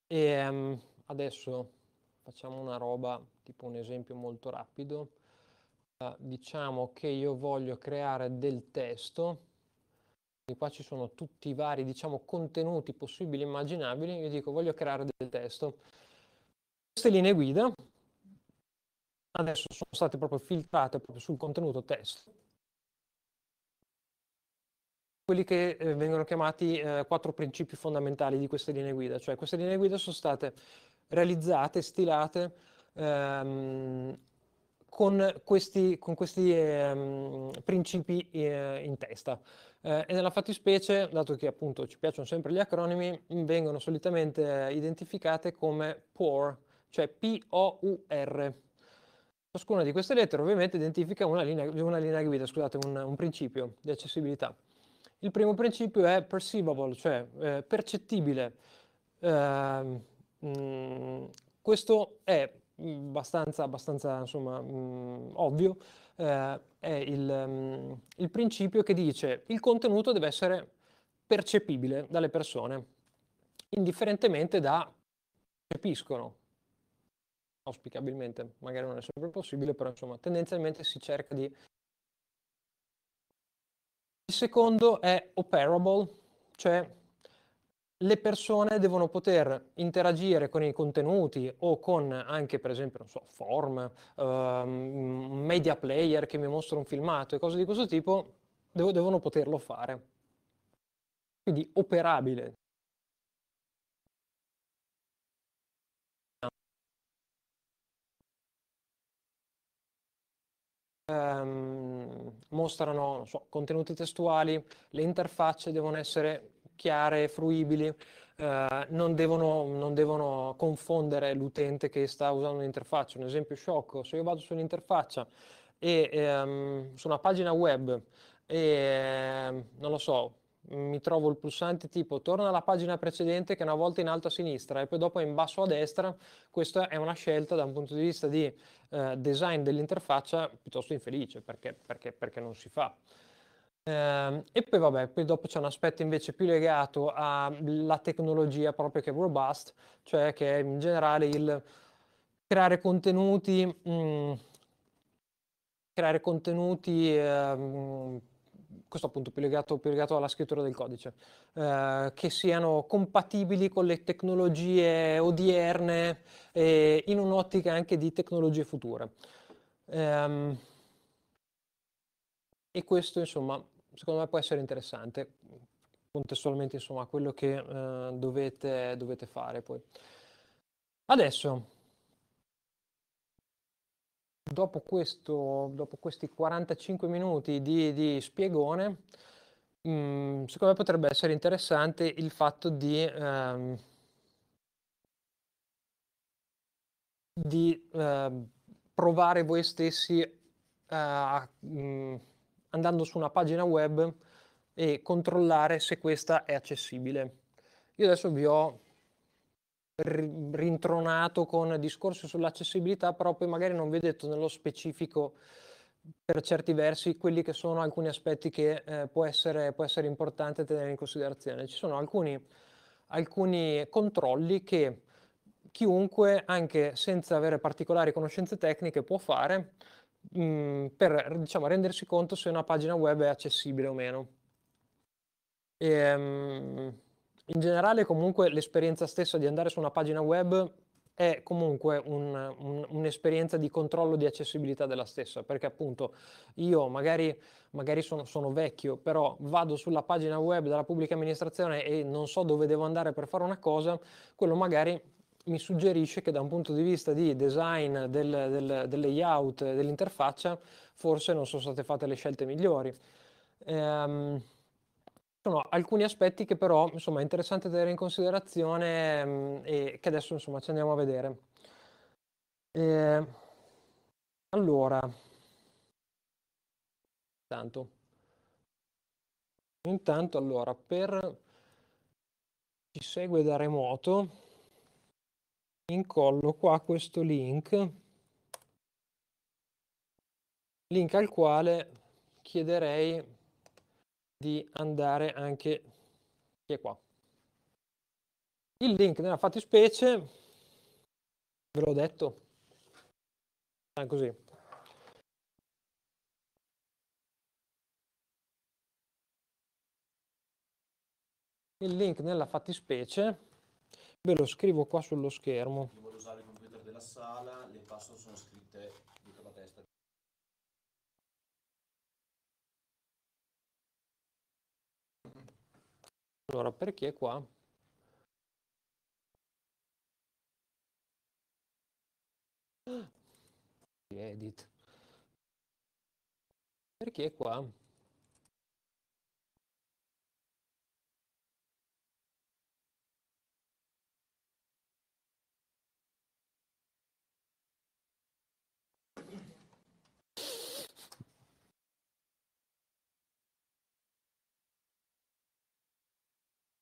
A: E, ehm, adesso facciamo una roba, tipo un esempio molto rapido. Uh, diciamo che io voglio creare del testo, e qua ci sono tutti i vari diciamo, contenuti possibili e immaginabili, io dico voglio creare del testo. Queste linee guida adesso sono state proprio filtrate proprio sul contenuto testo. Quelli che eh, vengono chiamati eh, quattro principi fondamentali di queste linee guida, cioè queste linee guida sono state realizzate, stilate ehm, con questi, con questi ehm, principi eh, in testa. Eh, e nella fattispecie, dato che appunto ci piacciono sempre gli acronimi, vengono solitamente eh, identificate come POUR, cioè P-O-U-R. Ciascuna di queste lettere ovviamente identifica una linea, una linea guida, scusate, un, un principio di accessibilità. Il primo principio è perceivable, cioè eh, percettibile. Eh, Mm, questo è abbastanza, abbastanza insomma, mh, mm, ovvio, eh, è il, mh, mm, il, principio che dice il contenuto deve essere percepibile dalle persone, indifferentemente da percepiscono. Auspicabilmente, magari non è sempre possibile, però insomma, tendenzialmente si cerca di... Il secondo è operable, cioè le persone devono poter interagire con i contenuti o con anche per esempio non so, form, ehm, media player che mi mostra un filmato e cose di questo tipo, devo, devono poterlo fare. Quindi operabile. Ehm, mostrano so, contenuti testuali, le interfacce devono essere chiare, fruibili, eh, non, devono, non, devono, confondere l'utente che sta usando un'interfaccia. Un esempio sciocco, se io vado su un'interfaccia e ehm, su una pagina web e ehm, non lo so, mi trovo il pulsante tipo torna alla pagina precedente che è una volta in alto a sinistra e poi dopo in basso a destra, questa è una scelta da un punto di vista di eh, design dell'interfaccia piuttosto infelice perché, perché, perché non si fa. Eh, e poi vabbè, poi dopo c'è un aspetto invece più legato alla tecnologia proprio che è robust, cioè che è in generale il creare contenuti, mh, mm, creare contenuti, eh, questo appunto più legato, più legato, alla scrittura del codice, eh, che siano compatibili con le tecnologie odierne e in un'ottica anche di tecnologie future. Ehm, e questo insomma secondo me può essere interessante contestualmente insomma a quello che eh, dovete, dovete fare poi. Adesso, dopo, questo, dopo questi 45 minuti di, di spiegone, mh, mm, secondo me potrebbe essere interessante il fatto di... Ehm, di eh, provare voi stessi eh, a, mh, mm, andando su una pagina web e controllare se questa è accessibile. Io adesso vi ho rintronato con discorsi sull'accessibilità, però poi magari non vi ho detto nello specifico per certi versi quelli che sono alcuni aspetti che eh, può, essere, può, essere, importante tenere in considerazione. Ci sono alcuni, alcuni controlli che chiunque, anche senza avere particolari conoscenze tecniche, può fare Mhmm, per diciamo, rendersi conto se una pagina web è accessibile o meno. E, ehm, mh, in generale comunque l'esperienza stessa di andare su una pagina web è comunque un, un, un'esperienza di controllo di accessibilità della stessa, perché appunto io magari, magari sono, sono, vecchio, però vado sulla pagina web della pubblica amministrazione e non so dove devo andare per fare una cosa, quello magari mi suggerisce che da un punto di vista di design del, del, del layout dell'interfaccia forse non sono state fatte le scelte migliori. Ehm, sono alcuni aspetti che però insomma, è interessante tenere in considerazione mh, ehm, e che adesso insomma, ci andiamo a vedere. Ehm, allora, intanto, intanto allora, per chi segue da remoto incollo qua questo link, link al quale chiederei di andare anche che qua. Il link nella fattispecie, ve l'ho detto, è ah, così. Il link nella fattispecie Ve lo scrivo qua sullo schermo.
B: Io voglio usare il computer della sala, le password sono scritte dietro la testa.
A: Allora, perché qua? Edit. Perché qua?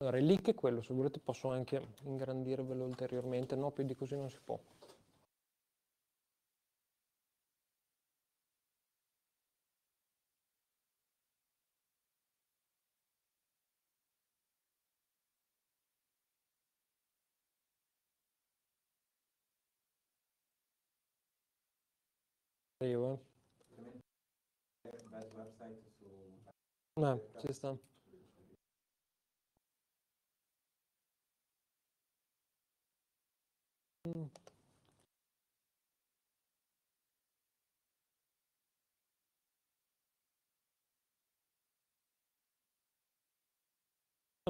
A: Allora, il leak è quello, se volete posso anche ingrandirvelo ulteriormente, no, più di così non si può. Arrivo, eh. No, eh, ci sta.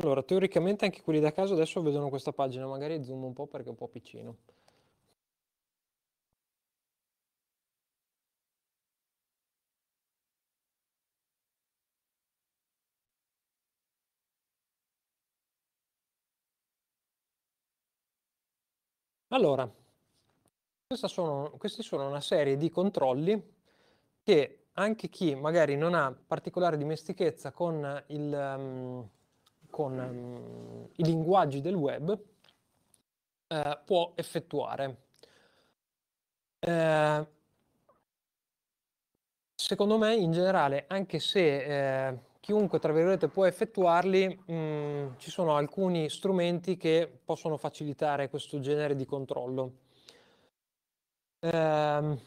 A: Allora, teoricamente anche quelli da caso adesso vedono questa pagina, magari zoom un po' perché è un po' piccino. Allora, sono, questi sono una serie di controlli che anche chi magari non ha particolare dimestichezza con, il, um, con um, i linguaggi del web eh, può effettuare. Eh, secondo me, in generale, anche se eh, chiunque tra virgolette può effettuarli, mh, mm, ci sono alcuni strumenti che possono facilitare questo genere di controllo. Eh,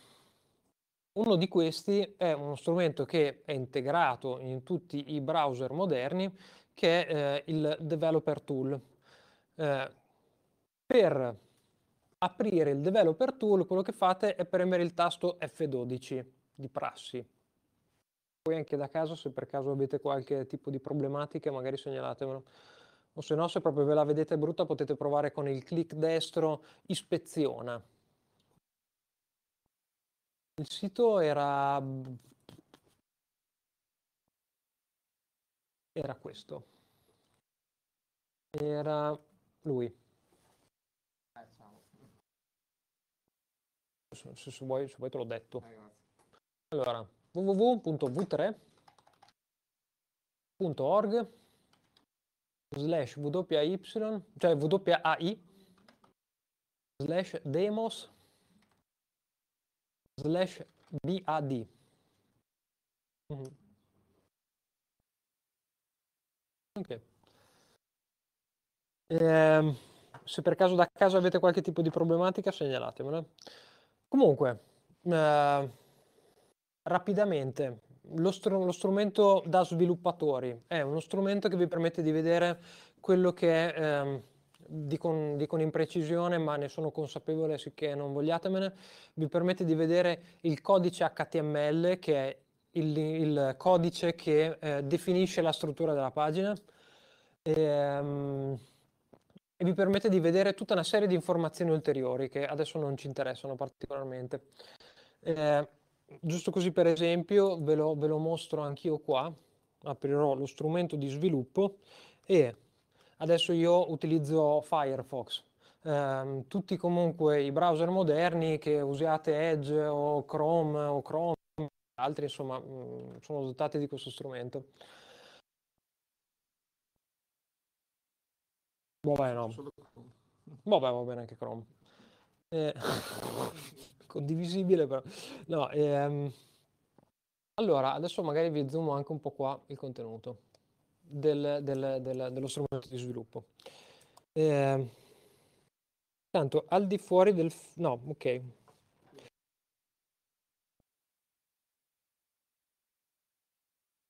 A: uno di questi è uno strumento che è integrato in tutti i browser moderni, che è eh, il Developer Tool. Eh, per aprire il Developer Tool, quello che fate è premere il tasto F12 di prassi poi anche da casa, se per caso avete qualche tipo di problematica, magari segnalatemelo. O se no, se proprio ve la vedete brutta, potete provare con il clic destro ispeziona. Il sito era... Era questo. Era lui. Se, se, se, vuoi, se vuoi te l'ho detto. Allora, www.v3.org slash www.y cioè www.ai slash demos slash bad mm -hmm. ok eh, se per caso da caso avete qualche tipo di problematica segnalatemela comunque eh, Rapidamente, lo, str- lo, strumento da sviluppatori è uno strumento che vi permette di vedere quello che è, ehm, dico, dico imprecisione, ma ne sono consapevole sicché non vogliatemene, vi permette di vedere il codice HTML che è il, il codice che eh, definisce la struttura della pagina. E, ehm, e vi permette di vedere tutta una serie di informazioni ulteriori che adesso non ci interessano particolarmente. Eh, giusto così per esempio, ve lo, ve lo mostro anch'io qua, aprirò lo strumento di sviluppo e adesso io utilizzo Firefox. Eh, tutti comunque i browser moderni che usiate Edge o Chrome o Chrome, altri insomma, mm, sono dotati di questo strumento. Vabbè, no. Vabbè, va bene anche Chrome. Eh. condivisibile, però. No, ehm, allora, adesso magari vi zoom anche un po' qua il contenuto del, del, del, dello strumento di sviluppo. Eh, tanto, al di fuori del... No, ok.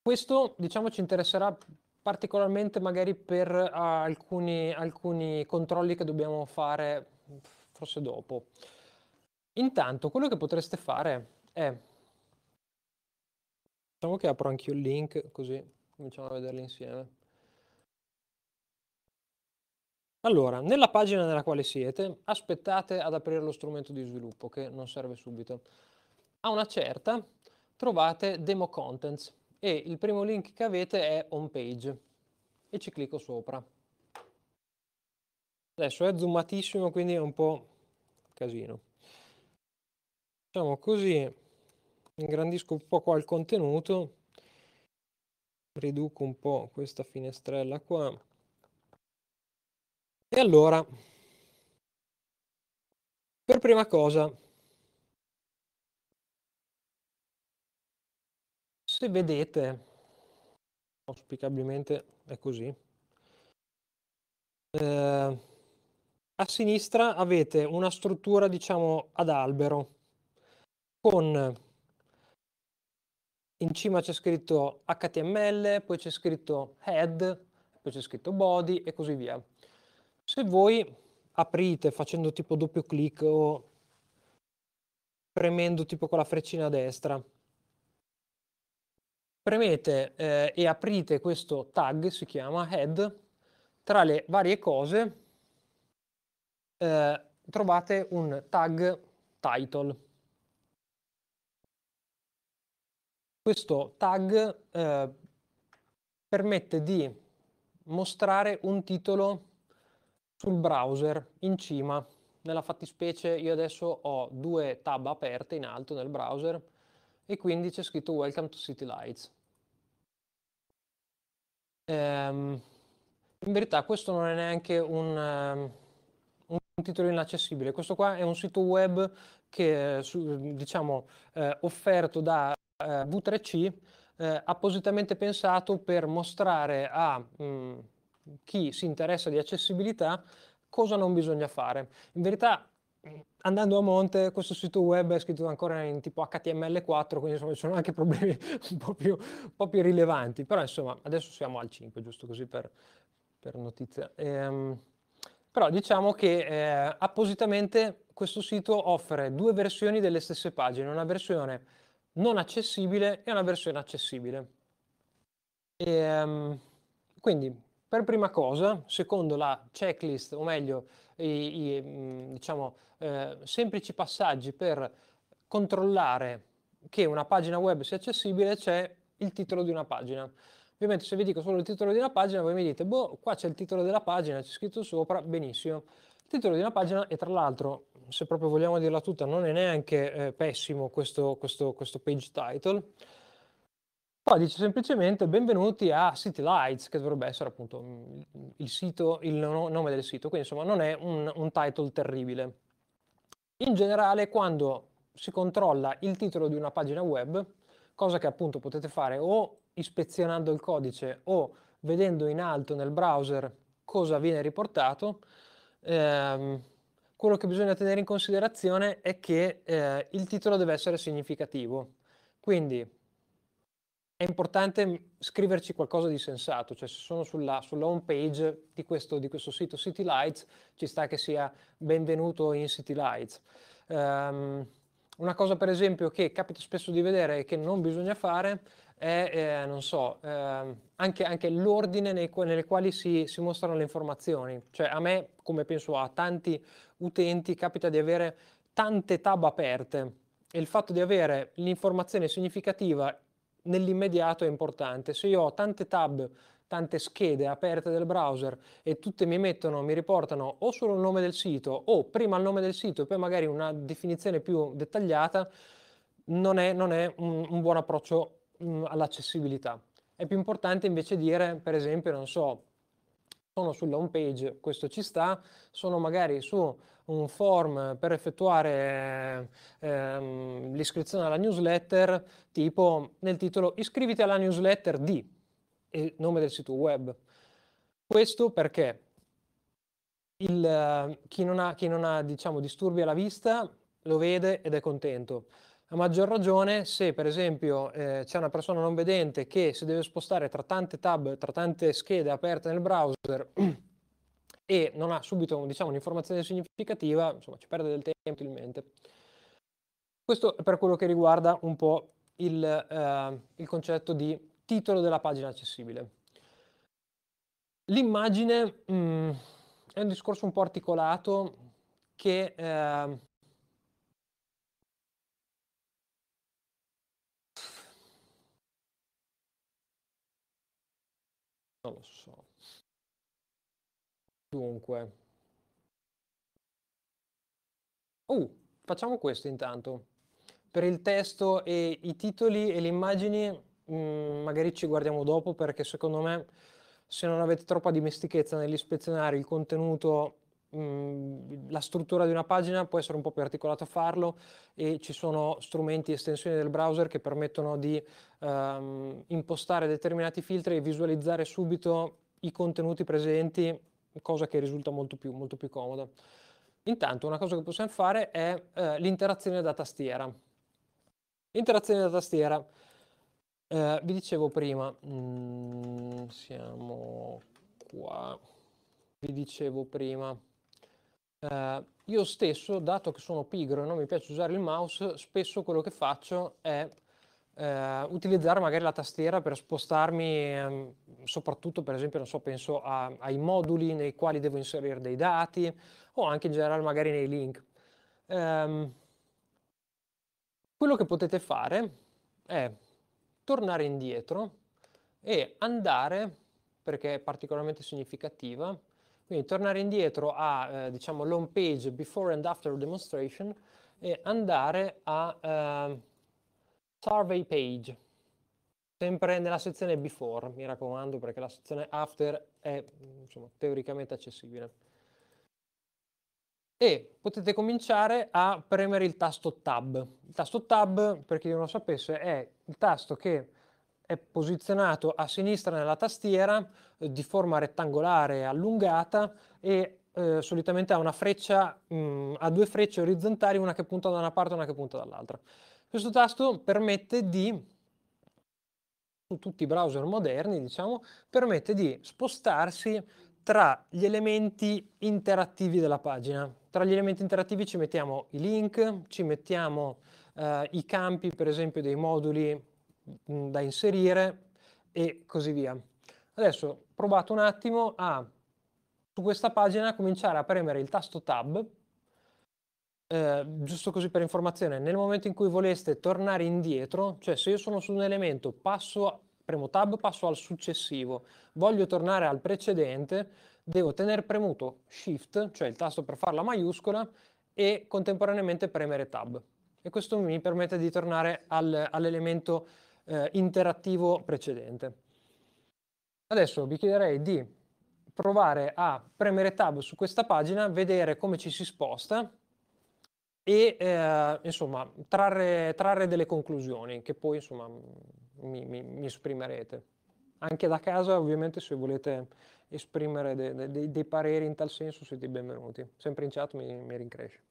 A: Questo diciamo ci interesserà particolarmente magari per uh, alcuni, alcuni controlli che dobbiamo fare forse dopo. Intanto quello che potreste fare è... Diciamo che apro anche il link così cominciamo a vederli insieme. Allora, nella pagina nella quale siete, aspettate ad aprire lo strumento di sviluppo, che non serve subito. A una certa trovate Demo Contents e il primo link che avete è Home Page e ci clicco sopra. Adesso è zoomatissimo, quindi è un po' casino diciamo così ingrandisco un po' qua il contenuto riduco un po' questa finestrella qua e allora per prima cosa se vedete auspicabilmente è così eh, a sinistra avete una struttura diciamo ad albero con in cima c'è scritto HTML, poi c'è scritto head, poi c'è scritto body e così via. Se voi aprite facendo tipo doppio clic o premendo tipo con la freccina a destra, premete eh, e aprite questo tag, si chiama head, tra le varie cose eh, trovate un tag title Questo tag eh, permette di mostrare un titolo sul browser in cima. Nella fattispecie io adesso ho due tab aperte in alto nel browser e quindi c'è scritto Welcome to City Lights. Ehm, in verità questo non è neanche un, um, un, titolo inaccessibile, questo qua è un sito web che diciamo eh, offerto da eh, V3C eh, appositamente pensato per mostrare a mh, mm, chi si interessa di accessibilità cosa non bisogna fare. In verità, andando a monte, questo sito web è scritto ancora in tipo HTML4, quindi insomma ci sono anche problemi un po' più, un po più rilevanti, però insomma adesso siamo al 5, giusto così per, per notizia. Ehm, però diciamo che eh, appositamente questo sito offre due versioni delle stesse pagine, una versione non accessibile e una versione accessibile. E, um, quindi, per prima cosa, secondo la checklist, o meglio, i, i mm, diciamo, eh, semplici passaggi per controllare che una pagina web sia accessibile, c'è il titolo di una pagina. Ovviamente se vi dico solo il titolo di una pagina, voi mi dite, boh, qua c'è il titolo della pagina, c'è scritto sopra, benissimo. Il titolo di una pagina è tra l'altro se proprio vogliamo dirla tutta, non è neanche eh, pessimo questo, questo, questo page title. Poi dice semplicemente benvenuti a City Lights, che dovrebbe essere appunto mm, il, sito, il nome del sito, quindi insomma non è un, un title terribile. In generale quando si controlla il titolo di una pagina web, cosa che appunto potete fare o ispezionando il codice o vedendo in alto nel browser cosa viene riportato, ehm, quello che bisogna tenere in considerazione è che eh, il titolo deve essere significativo. Quindi è importante scriverci qualcosa di sensato, cioè se sono sulla, sulla home page di questo, di questo, sito City Lights ci sta che sia benvenuto in City Lights. Um, una cosa per esempio che capita spesso di vedere e che non bisogna fare è, eh, non so, eh, anche, anche l'ordine nei, nelle quali si, si, mostrano le informazioni. Cioè a me, come penso a tanti utenti, capita di avere tante tab aperte e il fatto di avere l'informazione significativa nell'immediato è importante. Se io ho tante tab, tante schede aperte del browser e tutte mi mettono, mi riportano o solo il nome del sito o prima il nome del sito e poi magari una definizione più dettagliata, non è, non è un, un buon approccio mh, mm, all'accessibilità. È più importante invece dire, per esempio, non so, sono sulla home page, questo ci sta, sono magari su un form per effettuare ehm, l'iscrizione alla newsletter, tipo nel titolo iscriviti alla newsletter di, il nome del sito web. Questo perché il, chi non ha, chi non ha diciamo, disturbi alla vista lo vede ed è contento. A maggior ragione se per esempio eh, c'è una persona non vedente che si deve spostare tra tante tab, tra tante schede aperte nel browser e non ha subito diciamo, un'informazione significativa, insomma ci perde del tempo in mente. Questo è per quello che riguarda un po' il, eh, il concetto di titolo della pagina accessibile. L'immagine mh, mm, è un discorso un po' articolato che eh, Non lo so. Dunque. Uh, facciamo questo intanto. Per il testo e i titoli e le immagini, mh, mm, magari ci guardiamo dopo perché secondo me se non avete troppa dimestichezza nell'ispezionare il contenuto Mm, la struttura di una pagina può essere un po' più articolato a farlo e ci sono strumenti, estensioni del browser che permettono di um, impostare determinati filtri e visualizzare subito i contenuti presenti, cosa che risulta molto più, molto più comoda. Intanto una cosa che possiamo fare è eh, l'interazione da tastiera. Interazione da tastiera. Eh, vi dicevo prima, mh, mm, siamo qua, vi dicevo prima, eh, io stesso, dato che sono pigro e non mi piace usare il mouse, spesso quello che faccio è eh, utilizzare magari la tastiera per spostarmi, ehm, soprattutto per esempio, non so, penso a, ai moduli nei quali devo inserire dei dati o anche in generale magari nei link. Ehm, quello che potete fare è tornare indietro e andare, perché è particolarmente significativa, quindi tornare indietro a, eh, diciamo, l'home page before and after demonstration e andare a eh, survey page, sempre nella sezione before, mi raccomando, perché la sezione after è insomma, teoricamente accessibile. E potete cominciare a premere il tasto tab. Il tasto tab, per chi non lo sapesse, è il tasto che è posizionato a sinistra nella tastiera di forma rettangolare allungata e eh, solitamente ha una freccia, mh, mm, ha due frecce orizzontali, una che punta da una parte e una che punta dall'altra. Questo tasto permette di, su tutti i browser moderni, diciamo, permette di spostarsi tra gli elementi interattivi della pagina. Tra gli elementi interattivi ci mettiamo i link, ci mettiamo eh, i campi, per esempio, dei moduli mh, mm, da inserire e così via. Adesso provate un attimo a, su questa pagina, cominciare a premere il tasto Tab, eh, giusto così per informazione, nel momento in cui voleste tornare indietro, cioè se io sono su un elemento, passo, premo Tab, passo al successivo, voglio tornare al precedente, devo tenere premuto Shift, cioè il tasto per farla maiuscola, e contemporaneamente premere Tab. E questo mi permette di tornare al, all'elemento eh, interattivo precedente. Adesso vi chiederei di provare a premere tab su questa pagina, vedere come ci si sposta e eh, insomma trarre, trarre, delle conclusioni che poi insomma mi, mi, mi, esprimerete. Anche da casa ovviamente se volete esprimere de, de, de, dei pareri in tal senso siete benvenuti. Sempre in chat mi, mi rincresce.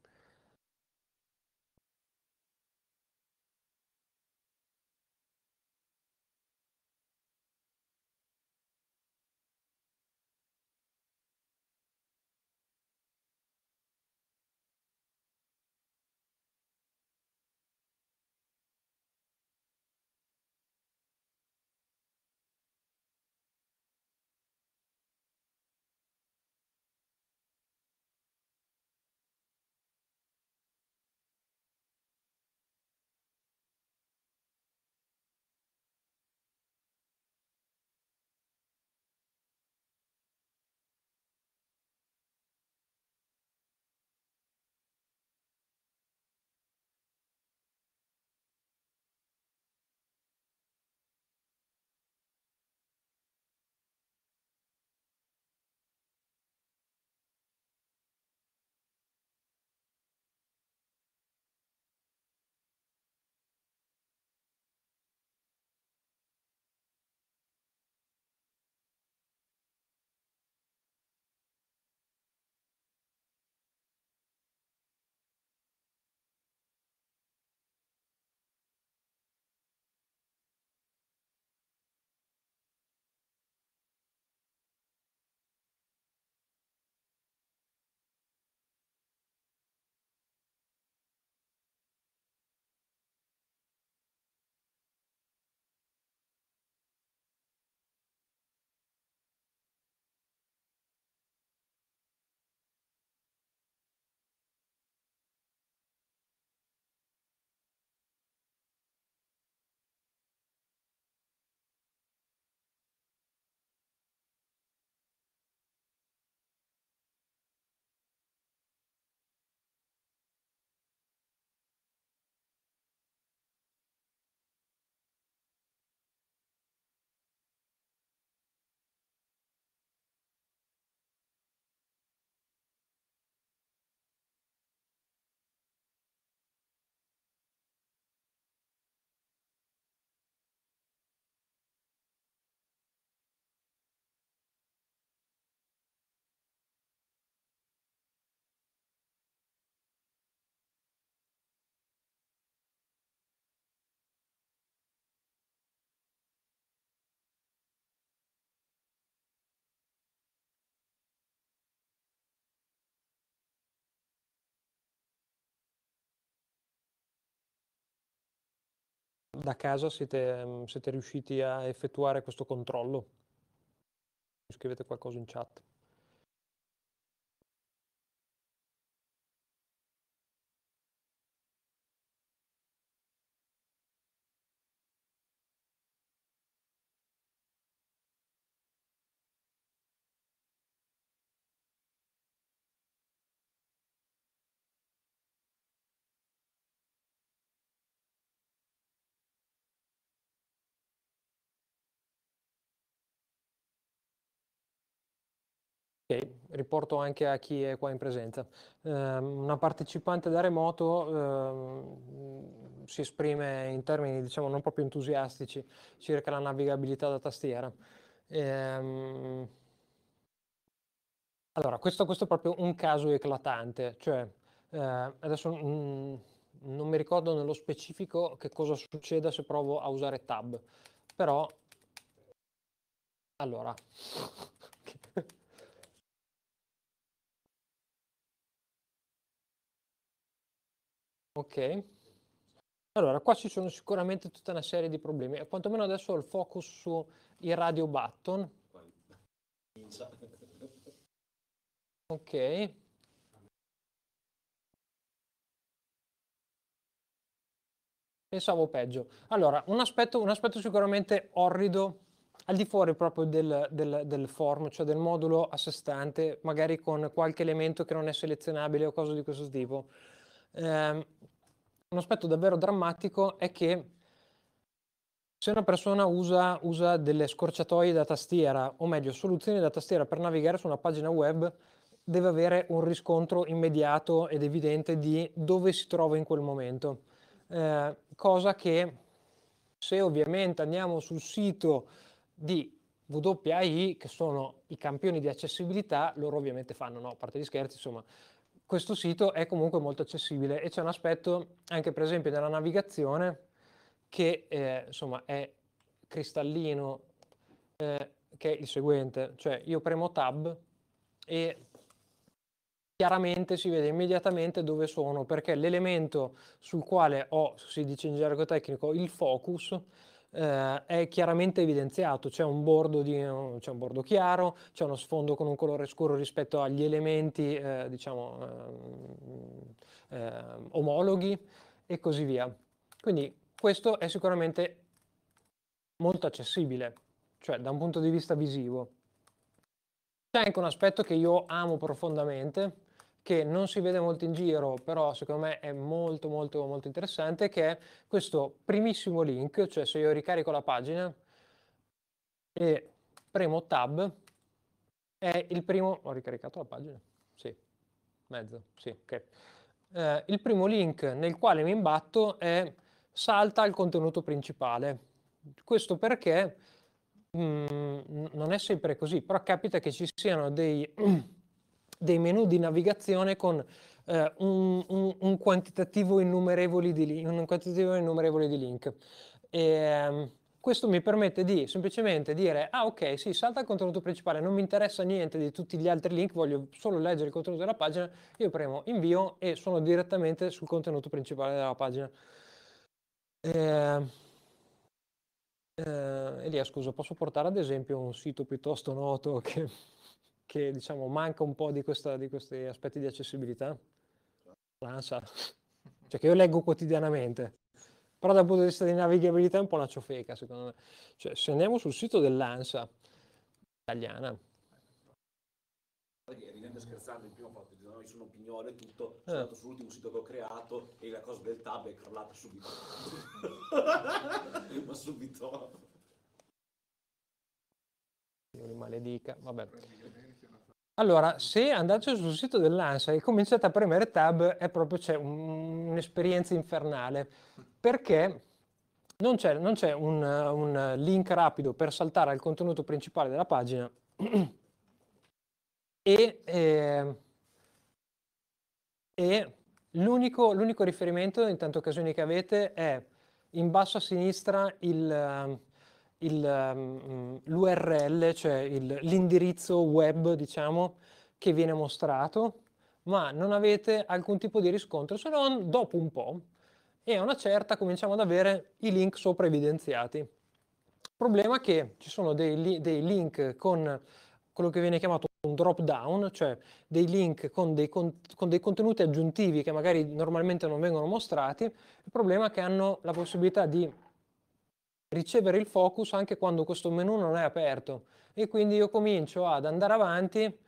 A: da casa siete, mm, siete riusciti a effettuare questo controllo? Scrivete qualcosa in chat. riporto anche a chi è qua in presenza. Eh, una partecipante da remoto eh, si esprime in termini diciamo non proprio entusiastici circa la navigabilità da tastiera. Eh, allora, questo, questo, è proprio un caso eclatante, cioè eh, adesso mh, mm, non mi ricordo nello specifico che cosa succeda se provo a usare tab, però allora Ok. Allora, qua ci sono sicuramente tutta una serie di problemi, e quantomeno adesso ho il focus su i radio button. Ok. Pensavo peggio. Allora, un aspetto, un aspetto sicuramente orrido, al di fuori proprio del, del, del form, cioè del modulo a sé stante, magari con qualche elemento che non è selezionabile o cose di questo tipo eh, un aspetto davvero drammatico è che se una persona usa, usa, delle scorciatoie da tastiera, o meglio, soluzioni da tastiera per navigare su una pagina web, deve avere un riscontro immediato ed evidente di dove si trova in quel momento. Eh, cosa che se ovviamente andiamo sul sito di WAI, che sono i campioni di accessibilità, loro ovviamente fanno, no, a parte gli scherzi, insomma, questo sito è comunque molto accessibile e c'è un aspetto anche per esempio della navigazione che eh, insomma è cristallino eh, che è il seguente, cioè io premo tab e chiaramente si vede immediatamente dove sono perché l'elemento sul quale ho, si dice in gergo tecnico, il focus eh, è chiaramente evidenziato, c'è un, di, c'è un, bordo chiaro, c'è uno sfondo con un colore scuro rispetto agli elementi eh, diciamo, ehm, eh, omologhi e così via. Quindi questo è sicuramente molto accessibile, cioè da un punto di vista visivo. C'è anche un aspetto che io amo profondamente, che non si vede molto in giro, però secondo me è molto molto molto interessante, che è questo primissimo link, cioè se io ricarico la pagina e premo tab, è il primo... ho ricaricato la pagina? Sì, mezzo, sì, ok. Eh, il primo link nel quale mi imbatto è salta al contenuto principale. Questo perché mh, mm, non è sempre così, però capita che ci siano dei dei menu di navigazione con eh, un, un, un, quantitativo innumerevole di, li- un quantitativo innumerevole di link. E, ehm, questo mi permette di semplicemente dire, ah ok, sì, salta il contenuto principale, non mi interessa niente di tutti gli altri link, voglio solo leggere il contenuto della pagina, io premo invio e sono direttamente sul contenuto principale della pagina. E, ehm, eh, Elia, scusa, posso portare ad esempio un sito piuttosto noto che che diciamo, manca un po' di, questa, di, questi aspetti di accessibilità? L'ANSA, cioè che io leggo quotidianamente, però dal punto di vista di navigabilità è un po' una ciofeca secondo me. Cioè, se andiamo sul sito dell'ANSA italiana,
B: ridendo scherzando, il primo fatto di noi sono opinione e tutto, sono eh. andato sull'ultimo sito che ho creato e la cosa del tab è crollata subito.
A: Ma subito. Io mi maledica, vabbè. Allora, se andate sul sito dell'ANSA e cominciate a premere tab, è proprio c'è un'esperienza infernale, perché non c'è, non c'è un, un, link rapido per saltare al contenuto principale della pagina e, eh, e l'unico, l'unico, riferimento in tante occasioni che avete è in basso a sinistra il il, ehm, l'URL, cioè il, l'indirizzo web, diciamo, che viene mostrato, ma non avete alcun tipo di riscontro se non dopo un po' e a una certa cominciamo ad avere i link sopra evidenziati. Il problema è che ci sono dei, dei link con quello che viene chiamato un drop down, cioè dei link con dei, con, con dei, contenuti aggiuntivi che magari normalmente non vengono mostrati, il problema è che hanno la possibilità di ricevere il focus anche quando questo menu non è aperto e quindi io comincio ad andare avanti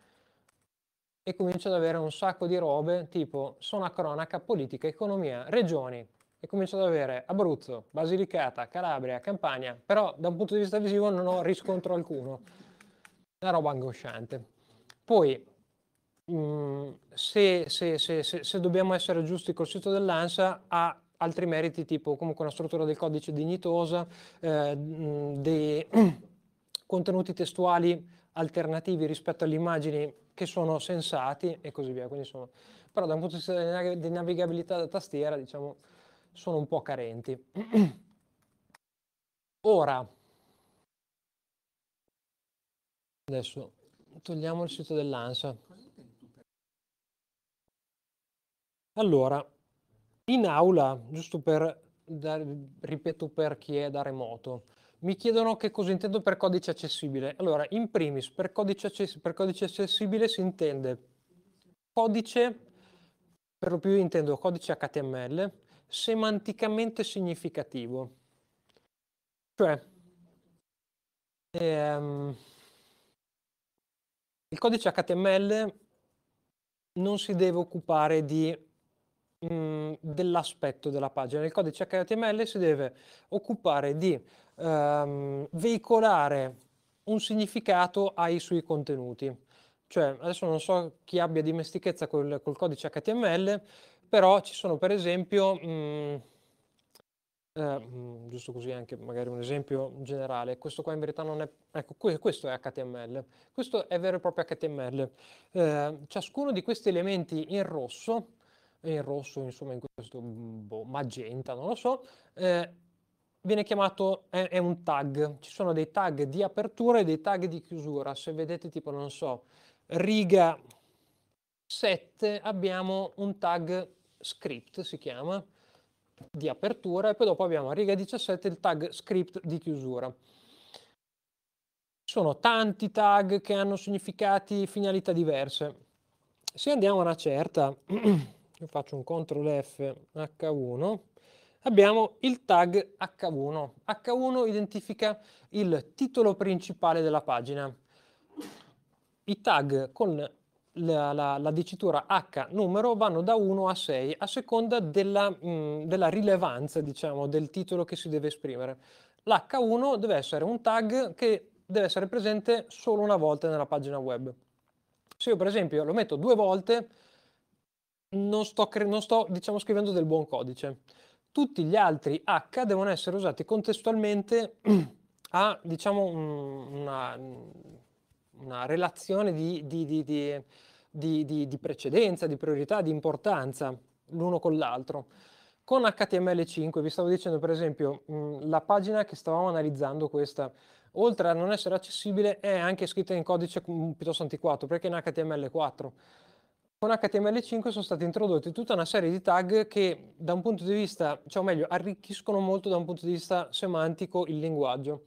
A: e comincio ad avere un sacco di robe tipo sono a cronaca, politica, economia, regioni e comincio ad avere Abruzzo, Basilicata, Calabria, Campania, però da un punto di vista visivo non ho riscontro alcuno, una roba angosciante. Poi mh, mm, se, se, se, se dobbiamo essere giusti col sito dell'ANSA ha altri meriti tipo comunque una struttura del codice dignitosa, eh, dei contenuti testuali alternativi rispetto alle immagini che sono sensati e così via. Sono... però da un punto di vista di navigabilità da tastiera, diciamo, sono un po' carenti. Ora, adesso togliamo il sito dell'ANSA. Allora, in aula, giusto per, dare, ripeto per chi è da remoto, mi chiedono che cosa intendo per codice accessibile. Allora, in primis, per codice, access per codice accessibile si intende codice, per lo più intendo codice HTML, semanticamente significativo. Cioè, ehm, il codice HTML non si deve occupare di Mm, dell'aspetto della pagina. Il codice HTML si deve occupare di ehm, veicolare un significato ai suoi contenuti. Cioè, adesso non so chi abbia dimestichezza col, col codice HTML, però ci sono per esempio... Mh, mm, eh, Uh, mm, giusto così anche magari un esempio generale, questo qua in verità non è, ecco questo è HTML, questo è vero e proprio HTML, uh, eh, ciascuno di questi elementi in rosso e il rosso insomma in questo mm, boh, magenta, non lo so, eh, viene chiamato, è, è, un tag, ci sono dei tag di apertura e dei tag di chiusura, se vedete tipo non so, riga 7 abbiamo un tag script si chiama, di apertura e poi dopo abbiamo a riga 17 il tag script di chiusura sono tanti tag che hanno significati finalità diverse. Se andiamo a una certa, io faccio un CTRL F H1, abbiamo il tag H1. H1 identifica il titolo principale della pagina. I tag con la, la, la, dicitura H numero vanno da 1 a 6 a seconda della, mh, mm, della rilevanza, diciamo, del titolo che si deve esprimere. L'H1 deve essere un tag che deve essere presente solo una volta nella pagina web. Se io per esempio lo metto due volte, non sto, cre- non sto diciamo, scrivendo del buon codice. Tutti gli altri H devono essere usati contestualmente a diciamo, una, una relazione di, di, di, di, precedenza, di priorità, di importanza l'uno con l'altro. Con HTML5, vi stavo dicendo per esempio, mh, la pagina che stavamo analizzando questa, oltre a non essere accessibile, è anche scritta in codice piuttosto antiquato, perché è in HTML4 con HTML5 sono state introdotte tutta una serie di tag che da un punto di vista, cioè o meglio, arricchiscono molto da un punto di vista semantico il linguaggio.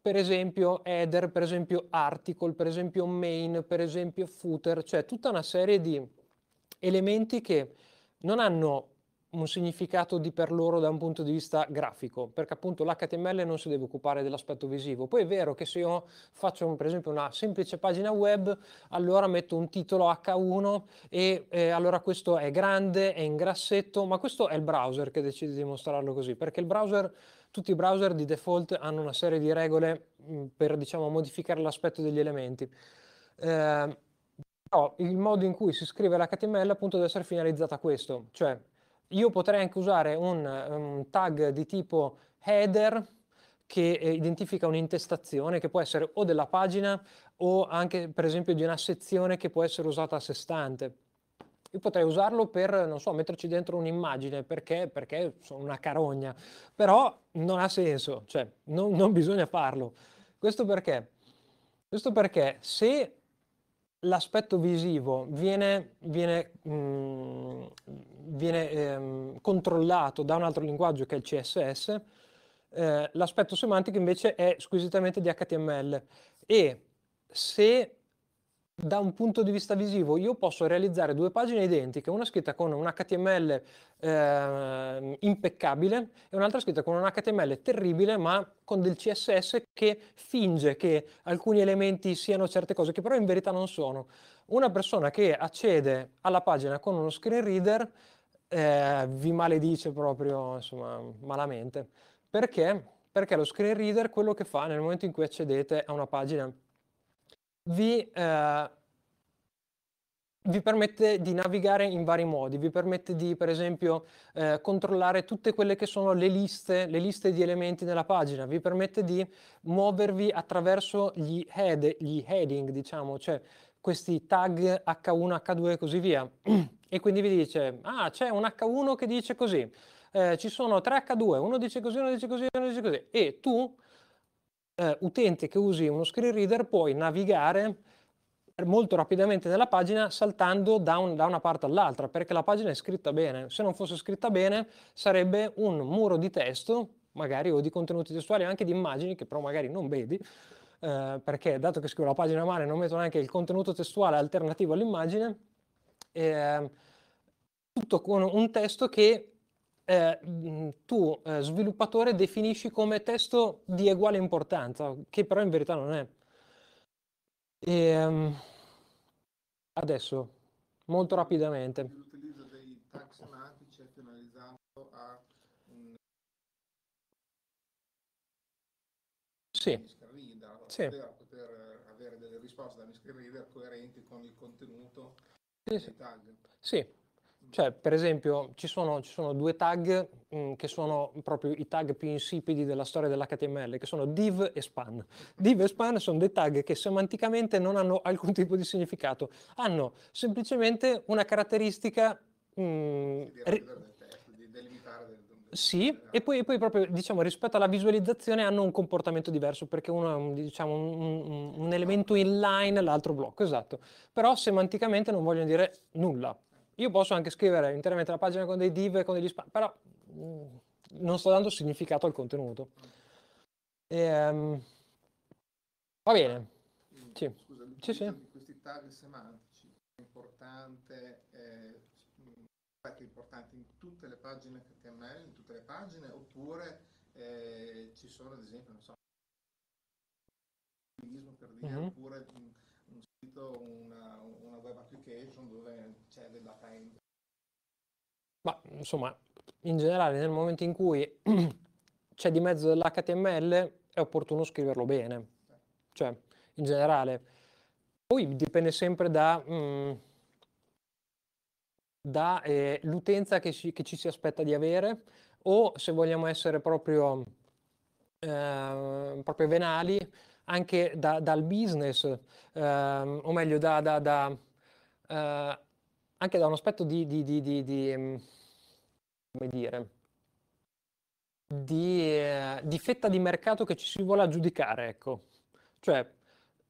A: Per esempio header, per esempio article, per esempio main, per esempio footer, cioè tutta una serie di elementi che non hanno un significato di per loro da un punto di vista grafico, perché appunto l'HTML non si deve occupare dell'aspetto visivo. Poi è vero che se io faccio per esempio una semplice pagina web, allora metto un titolo H1 e eh, allora questo è grande, è in grassetto, ma questo è il browser che decide di mostrarlo così, perché il browser tutti i browser di default hanno una serie di regole mm, per diciamo modificare l'aspetto degli elementi. Eh, però il modo in cui si scrive l'HTML appunto deve essere finalizzato a questo, cioè io potrei anche usare un, un tag di tipo header che eh, identifica un'intestazione che può essere o della pagina o anche per esempio di una sezione che può essere usata a sé stante. Io potrei usarlo per, non so, metterci dentro un'immagine perché, perché sono una carogna, però non ha senso, cioè non, non bisogna farlo. Questo perché? Questo perché se l'aspetto visivo viene, viene, mh, mm, viene ehm, controllato da un altro linguaggio che è il CSS, eh, l'aspetto semantico invece è squisitamente di HTML e se da un punto di vista visivo io posso realizzare due pagine identiche, una scritta con un HTML eh, impeccabile e un'altra scritta con un HTML terribile ma con del CSS che finge che alcuni elementi siano certe cose che però in verità non sono. Una persona che accede alla pagina con uno screen reader eh, vi maledice proprio, insomma, malamente. Perché? Perché lo screen reader quello che fa nel momento in cui accedete a una pagina vi, eh, vi, permette di navigare in vari modi, vi permette di per esempio eh, controllare tutte quelle che sono le liste, le liste di elementi nella pagina, vi permette di muovervi attraverso gli head, gli heading diciamo, cioè questi tag H1, H2 e così via. e quindi vi dice, ah c'è un H1 che dice così, eh, ci sono tre H2, uno dice così, uno dice così, uno dice così, e tu eh, utente che usi uno screen reader puoi navigare molto rapidamente nella pagina saltando da, un, da, una parte all'altra perché la pagina è scritta bene. Se non fosse scritta bene sarebbe un muro di testo, magari o di contenuti testuali, anche di immagini che però magari non vedi. Eh, perché dato che scrivo la pagina male non metto neanche il contenuto testuale alternativo all'immagine, eh, tutto con un testo che eh, mm, tu eh, sviluppatore definisci come testo di uguale importanza, che però in verità non è. E, um, adesso, molto rapidamente. L'utilizzo dei tag è finalizzato a... Un... Sì. Reader, sì. Poter, poter avere delle risposte da miscreader coerenti con il contenuto sì, sì. tag. Sì, cioè, per esempio, ci sono, ci sono due tag mh, mm, che sono proprio i tag più insipidi della storia dell'HTML, che sono div e span. Div e span sono dei tag che semanticamente non hanno alcun tipo di significato, hanno semplicemente una caratteristica... Mh, mm, sì, e poi, e poi, proprio diciamo, rispetto alla visualizzazione hanno un comportamento diverso perché uno è un, diciamo, un, un, un elemento inline, l'altro blocco, esatto. Però semanticamente non vogliono dire nulla, io posso anche scrivere interamente la pagina con dei div e con degli spazi, però mh, mm, non sto dando significato al contenuto. E, um, va bene. Sì. Scusa, sì, sì. questi tag semantici è importante, eh, è importante in tutte le pagine HTML, in tutte le pagine, oppure eh, ci sono ad esempio, non so, per dire, mm-hmm. oppure mm, una, una web application dove c'è del data entry. Ma insomma, in generale, nel momento in cui c'è di mezzo dell'HTML, è opportuno scriverlo bene. Cioè, in generale. Poi dipende sempre dall'utenza mm, eh, che, che ci si aspetta di avere o se vogliamo essere proprio, eh, proprio venali, anche da, dal business, ehm, o meglio, da, da, da eh, anche da un aspetto di, di, di, di mm, come dire, eh, di, fetta di mercato che ci si vuole aggiudicare, ecco. Cioè,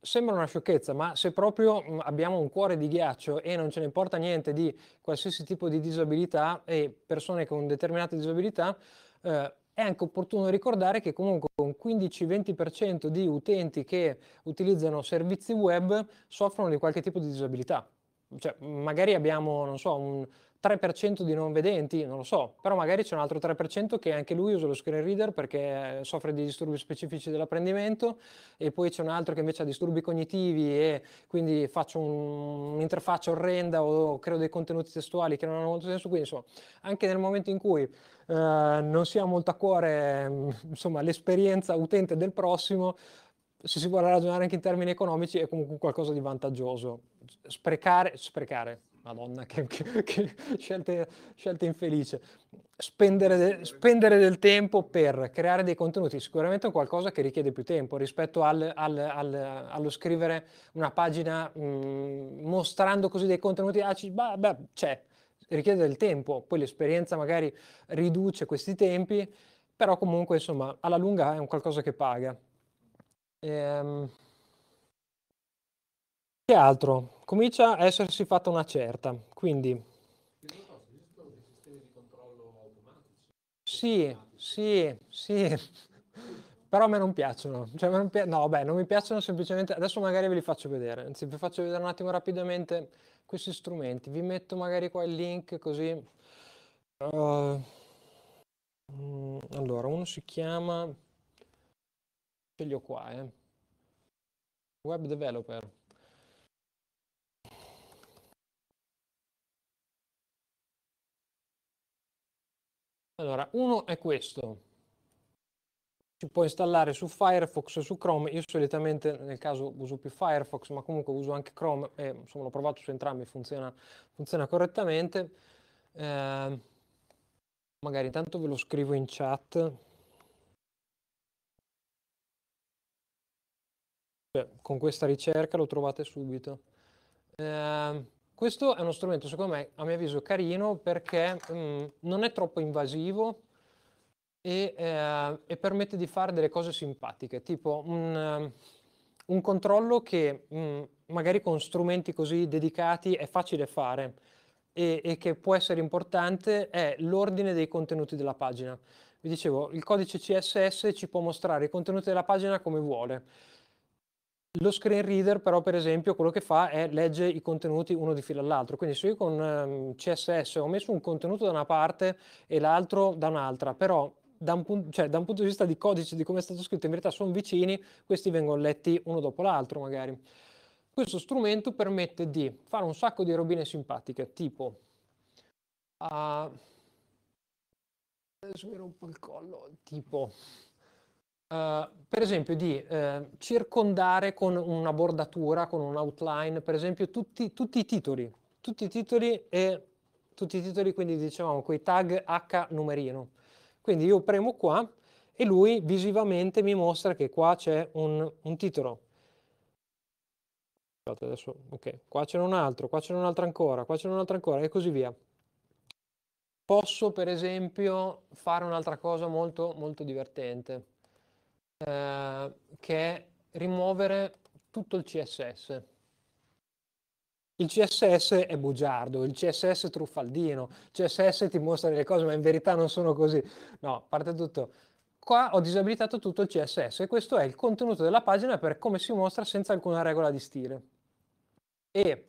A: sembra una sciocchezza, ma se proprio mm, abbiamo un cuore di ghiaccio e non ce ne importa niente di qualsiasi tipo di disabilità e persone con determinate disabilità, eh, è anche opportuno ricordare che comunque un 15-20% di utenti che utilizzano servizi web soffrono di qualche tipo di disabilità. Cioè, magari abbiamo, non so, un 3% di non vedenti, non lo so, però magari c'è un altro 3% che anche lui usa lo screen reader perché eh, soffre di disturbi specifici dell'apprendimento e poi c'è un altro che invece ha disturbi cognitivi e quindi faccio un, un'interfaccia orrenda o creo dei contenuti testuali che non hanno molto senso, quindi insomma, anche nel momento in cui eh, non si ha molto a cuore mm, insomma, l'esperienza utente del prossimo, se si vuole ragionare anche in termini economici è comunque qualcosa di vantaggioso. Sprecare, sprecare Madonna, che, che, che scelte, scelte infelici. Spendere, de, spendere, del tempo per creare dei contenuti, sicuramente è qualcosa che richiede più tempo rispetto al, al, al, allo scrivere una pagina mh, mm, mostrando così dei contenuti. Ah, ci, bah, bah, c'è, richiede del tempo, poi l'esperienza magari riduce questi tempi, però comunque insomma alla lunga è un qualcosa che paga. Ehm... Che altro? Comincia a essersi fatta una certa, quindi... Sì, sì, sì, però a me non piacciono, cioè, non pi- no, beh, non mi piacciono semplicemente, adesso magari ve li faccio vedere, anzi vi faccio vedere un attimo rapidamente questi strumenti, vi metto magari qua il link così... Uh, allora, uno si chiama, sceglio qua, eh. Web Developer. Allora, uno è questo. Si può installare su Firefox e su Chrome. Io solitamente nel caso uso più Firefox, ma comunque uso anche Chrome. E, insomma, l'ho provato su entrambi, funziona, funziona correttamente. Eh, magari intanto ve lo scrivo in chat. Cioè, con questa ricerca lo trovate subito. Eh, questo è uno strumento, secondo me, a mio avviso, carino perché mh, mm, non è troppo invasivo e, eh, e, permette di fare delle cose simpatiche, tipo un, eh, un controllo che mh, mm, magari con strumenti così dedicati è facile fare e, e che può essere importante è l'ordine dei contenuti della pagina. Vi dicevo, il codice CSS ci può mostrare i contenuti della pagina come vuole lo screen reader però per esempio quello che fa è legge i contenuti uno di fila all'altro, quindi se io con um, ehm, CSS ho messo un contenuto da una parte e l'altro da un'altra, però da un, punto, cioè, da un punto di vista di codice, di come è stato scritto, in verità sono vicini, questi vengono letti uno dopo l'altro magari. Questo strumento permette di fare un sacco di robine simpatiche, tipo... Uh, adesso mi rompo il collo, tipo... Eh, per esempio di uh, circondare con una bordatura, con un outline, per esempio tutti, tutti i titoli, tutti i titoli e tutti i titoli, quindi dicevamo quei tag H numerino. Quindi io premo qua e lui visivamente mi mostra che qua c'è un, un titolo. Adesso, ok, qua c'è un altro, qua c'è un altro ancora, qua c'è un altro ancora e così via. Posso per esempio fare un'altra cosa molto, molto divertente eh, che è rimuovere tutto il CSS. Il CSS è bugiardo, il CSS è truffaldino, il CSS ti mostra delle cose ma in verità non sono così. No, a parte tutto, qua ho disabilitato tutto il CSS e questo è il contenuto della pagina per come si mostra senza alcuna regola di stile. E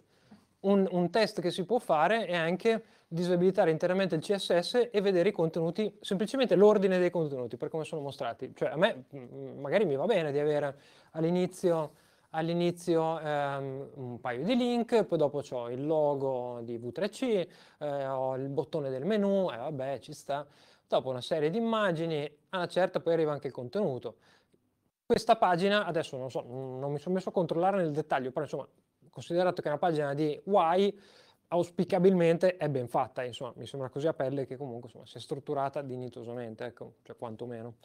A: un, un test che si può fare è anche disabilitare interamente il CSS e vedere i contenuti, semplicemente l'ordine dei contenuti, per come sono mostrati. Cioè a me mm, mm, magari mi va bene di avere all'inizio all'inizio ehm, un paio di link, poi dopo ho il logo di V3C, eh, ho il bottone del menu, e eh, vabbè ci sta, dopo una serie di immagini, a una certa poi arriva anche il contenuto. Questa pagina, adesso non, so, non mi sono messo a controllare nel dettaglio, però insomma, considerato che è una pagina di Y, auspicabilmente è ben fatta, insomma, mi sembra così a pelle che comunque insomma, si è strutturata dignitosamente, ecco, cioè quantomeno.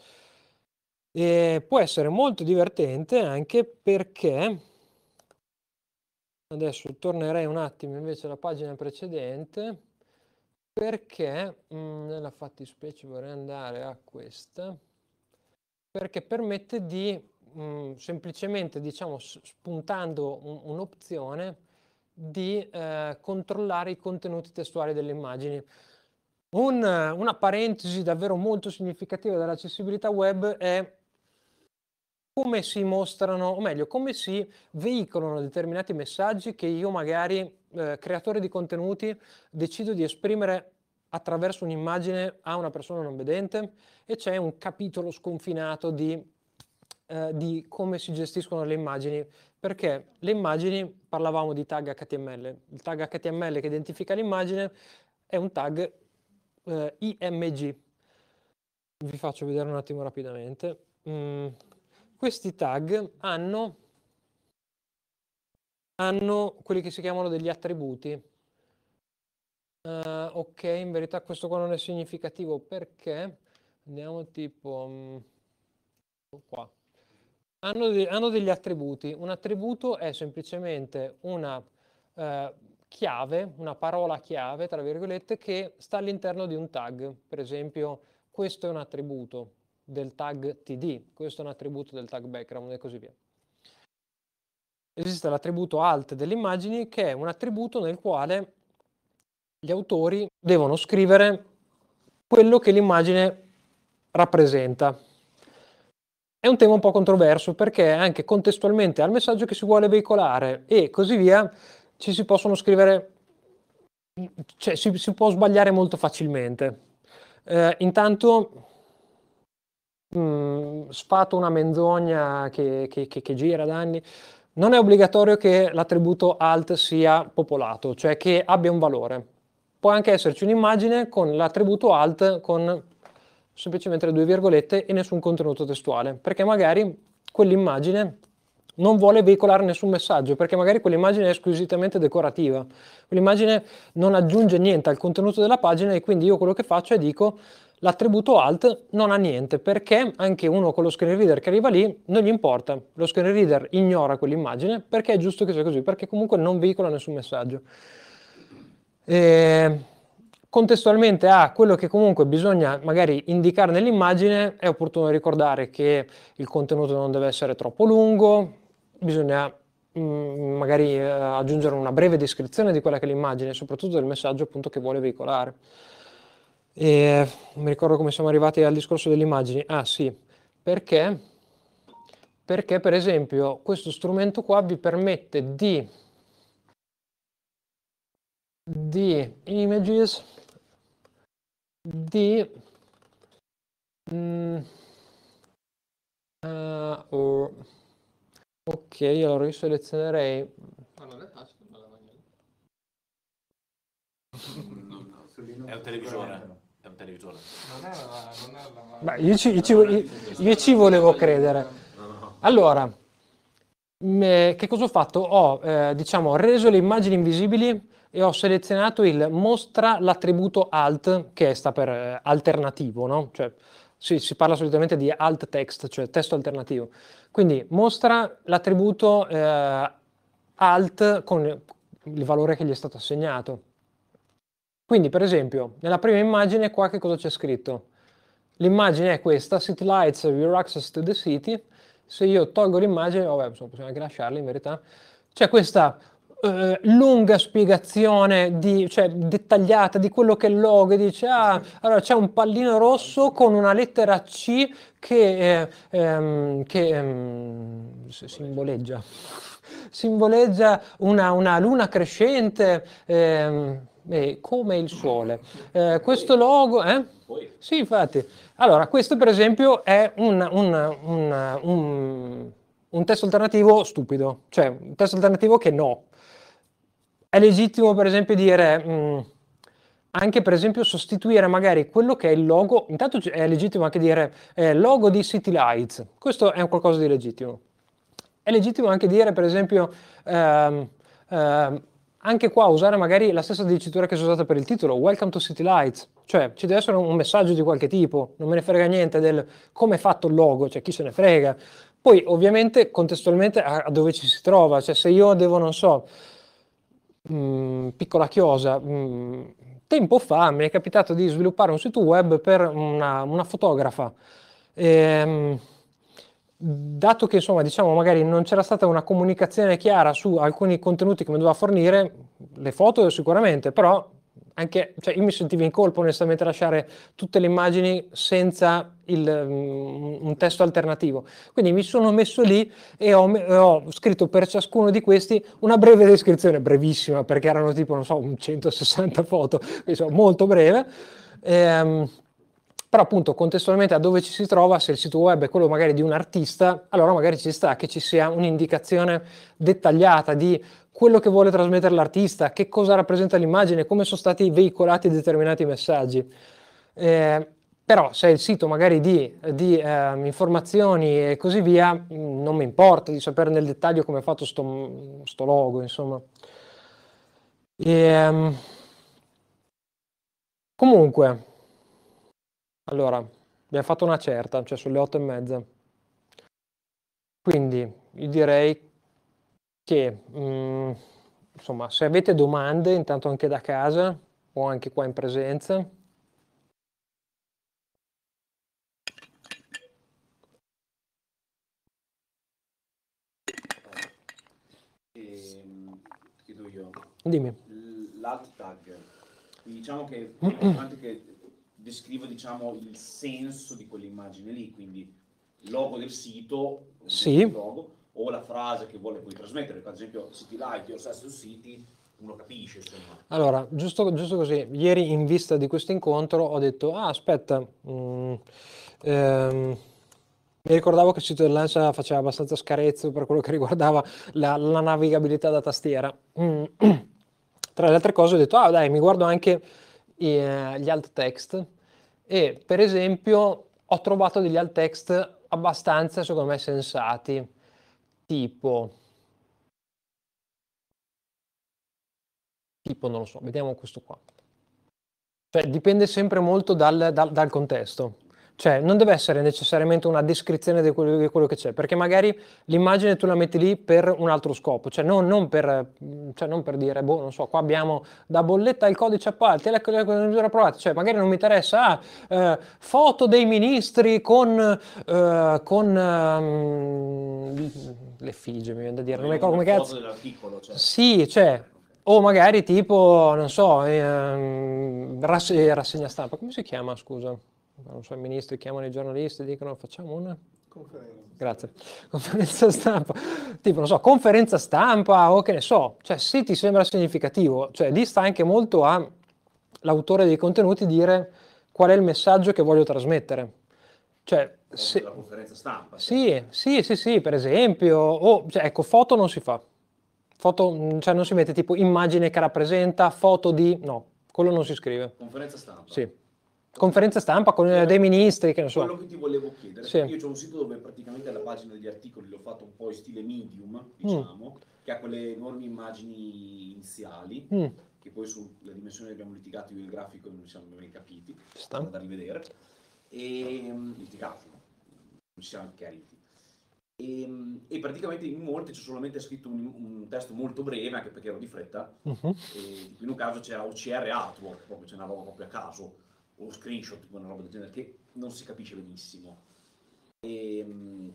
A: E può essere molto divertente anche perché adesso tornerei un attimo invece alla pagina precedente perché mh, mm, nella fattispecie vorrei andare a questa perché permette di mh, mm, semplicemente diciamo spuntando un, un'opzione di eh, controllare i contenuti testuali delle immagini. Un, eh, una parentesi davvero molto significativa dell'accessibilità web è come si mostrano, o meglio, come si veicolano determinati messaggi che io magari, eh, creatore di contenuti, decido di esprimere attraverso un'immagine a una persona non vedente e c'è un capitolo sconfinato di eh, di come si gestiscono le immagini, perché le immagini, parlavamo di tag HTML, il tag HTML che identifica l'immagine è un tag eh, IMG. Vi faccio vedere un attimo rapidamente. Mm, questi tag hanno, hanno quelli che si chiamano degli attributi. Uh, ok, in verità questo qua non è significativo perché andiamo tipo mh, mm, qua hanno, de- hanno degli attributi. Un attributo è semplicemente una eh, chiave, una parola chiave, tra virgolette, che sta all'interno di un tag. Per esempio, questo è un attributo del tag td, questo è un attributo del tag background e così via. Esiste l'attributo alt delle immagini che è un attributo nel quale gli autori devono scrivere quello che l'immagine rappresenta. È un tema un po' controverso perché anche contestualmente al messaggio che si vuole veicolare e così via ci si possono scrivere, cioè si, si può sbagliare molto facilmente. Eh, intanto mh, mm, sfato una menzogna che, che, che, che gira da anni. Non è obbligatorio che l'attributo alt sia popolato, cioè che abbia un valore. Può anche esserci un'immagine con l'attributo alt con semplicemente le due virgolette e nessun contenuto testuale, perché magari quell'immagine non vuole veicolare nessun messaggio, perché magari quell'immagine è esclusivamente decorativa, quell'immagine non aggiunge niente al contenuto della pagina e quindi io quello che faccio è dico l'attributo alt non ha niente, perché anche uno con lo screen reader che arriva lì non gli importa, lo screen reader ignora quell'immagine perché è giusto che sia così, perché comunque non veicola nessun messaggio. E ehm, Contestualmente a quello che comunque bisogna magari indicare nell'immagine, è opportuno ricordare che il contenuto non deve essere troppo lungo, bisogna mh, mm, magari eh, aggiungere una breve descrizione di quella che è l'immagine, soprattutto del messaggio appunto che vuole veicolare. E, non mi ricordo come siamo arrivati al discorso delle immagini. Ah sì, perché? Perché per esempio questo strumento qua vi permette di, di images di mm, uh, oh, ok allora io selezionerei allora è facile la
B: è un televisore è un televisore non
A: io, ci, io, ci, io, io ci volevo credere allora, me, che cosa ho fatto? Ho eh, diciamo, reso le immagini invisibili e ho selezionato il mostra l'attributo alt che sta per eh, alternativo, no? Cioè, si, si, parla solitamente di alt text, cioè testo alternativo. Quindi mostra l'attributo eh, alt con il valore che gli è stato assegnato. Quindi, per esempio, nella prima immagine qua che cosa c'è scritto? L'immagine è questa, City Lights, Your Access to the City. Se io tolgo l'immagine, vabbè, possiamo anche lasciarla in verità, c'è questa eh, lunga spiegazione di, cioè, dettagliata di quello che è il logo, dice ah, allora c'è un pallino rosso con una lettera C che, eh, ehm, che ehm, simboleggia, simboleggia una, una luna crescente ehm, eh, come il sole. Eh, questo logo... Eh? Sì, infatti. Allora, questo per esempio è un, un, un, un un testo alternativo stupido, cioè un testo alternativo che no, è legittimo per esempio dire mh, mm, anche per esempio sostituire magari quello che è il logo, intanto è legittimo anche dire eh, logo di City Lights, questo è un qualcosa di legittimo. È legittimo anche dire per esempio ehm, ehm, anche qua usare magari la stessa dicitura che si è usata per il titolo, Welcome to City Lights, cioè ci deve essere un messaggio di qualche tipo, non me ne frega niente del come è fatto il logo, cioè chi se ne frega. Poi ovviamente contestualmente a, a dove ci si trova, cioè se io devo, non so, Mm, piccola chiosa, mh, mm, tempo fa mi è capitato di sviluppare un sito web per una, una fotografa. E, ehm, dato che insomma, diciamo, magari non c'era stata una comunicazione chiara su alcuni contenuti che mi doveva fornire, le foto sicuramente, però anche, cioè io mi sentivo in colpo onestamente lasciare tutte le immagini senza il, mm, un testo alternativo. Quindi mi sono messo lì e ho, ho, scritto per ciascuno di questi una breve descrizione, brevissima perché erano tipo, non so, 160 foto, quindi insomma, molto breve. Ehm, però appunto contestualmente a dove ci si trova, se il sito web è quello magari di un artista, allora magari ci sta che ci sia un'indicazione dettagliata di quello che vuole trasmettere l'artista, che cosa rappresenta l'immagine, come sono stati veicolati determinati messaggi. Eh, però se il sito magari di, di eh, informazioni e così via, mm, non mi importa di sapere nel dettaglio come è fatto sto, sto logo, insomma. E, um, comunque, allora, abbiamo fatto una certa, cioè sulle otto e mezza. Quindi, io direi che mh, mm, insomma, se avete domande, intanto anche da casa o anche qua in presenza,
B: mm, Dimmi. L'alt tag, quindi diciamo che eh, che descrivo diciamo, il senso di quell'immagine lì, quindi il logo del sito, sì. logo, o la frase che vuole poi trasmettere, per esempio City Light o Sesto City, uno capisce. Insomma.
A: Allora, giusto, giusto, così, ieri in vista di questo incontro ho detto, ah aspetta, mh, mm, ehm, mi ricordavo che il City Lancia faceva abbastanza scarezzo per quello che riguardava la, la navigabilità da tastiera. Mm. Tra le altre cose ho detto, ah dai, mi guardo anche eh, gli alt text e per esempio ho trovato degli alt text abbastanza, secondo me, sensati tipo, tipo non lo so, vediamo questo qua. Cioè dipende sempre molto dal, dal, dal contesto. Cioè, non deve essere necessariamente una descrizione di quello, di quello, che c'è, perché magari l'immagine tu la metti lì per un altro scopo, cioè non, non, per, cioè non per, dire, boh, non so, qua abbiamo da bolletta il codice appalti, la, la, la misura provata, cioè magari non mi interessa, ah, eh, foto dei ministri con, eh, con um, ehm, l'effigie, mi viene da dire, non mi ricordo come cazzo. Cioè. Sì, cioè, o magari tipo, non so, ehm, eh, rassegna stampa, come si chiama, scusa? non so, i ministri chiamano i giornalisti e dicono facciamo una conferenza. Grazie. Conferenza stampa. tipo, non so, conferenza stampa o che ne so. Cioè, se ti sembra significativo, cioè lì sta anche molto all'autore dei contenuti dire qual è il messaggio che voglio trasmettere. Cioè, se...
B: La conferenza stampa.
A: Cioè. Sì, sì, sì, sì, per esempio. O, cioè, ecco, foto non si fa. Foto, cioè non si mette tipo immagine che rappresenta, foto di... No, quello non si scrive. Conferenza stampa. Sì conferenza stampa con eh, dei ministri, che non so. Quello che ti
B: volevo chiedere, sì. io ho un sito dove praticamente la pagina degli articoli l'ho fatto un po' in stile medium, mm. diciamo, mm. che ha quelle enormi immagini iniziali, mm. che poi sulla dimensione abbiamo litigato io il grafico non ci siamo mai capiti, Sta. da rivedere, e um, litigato, non ci siamo chiariti. E, ehm, e, praticamente in molti c'è solamente scritto un, un, testo molto breve, anche perché ero di fretta, uh-huh. in un caso c'era OCR Artwork, proprio c'è una roba proprio a caso uno screenshot, una roba del genere, che non si capisce benissimo. E, ehm,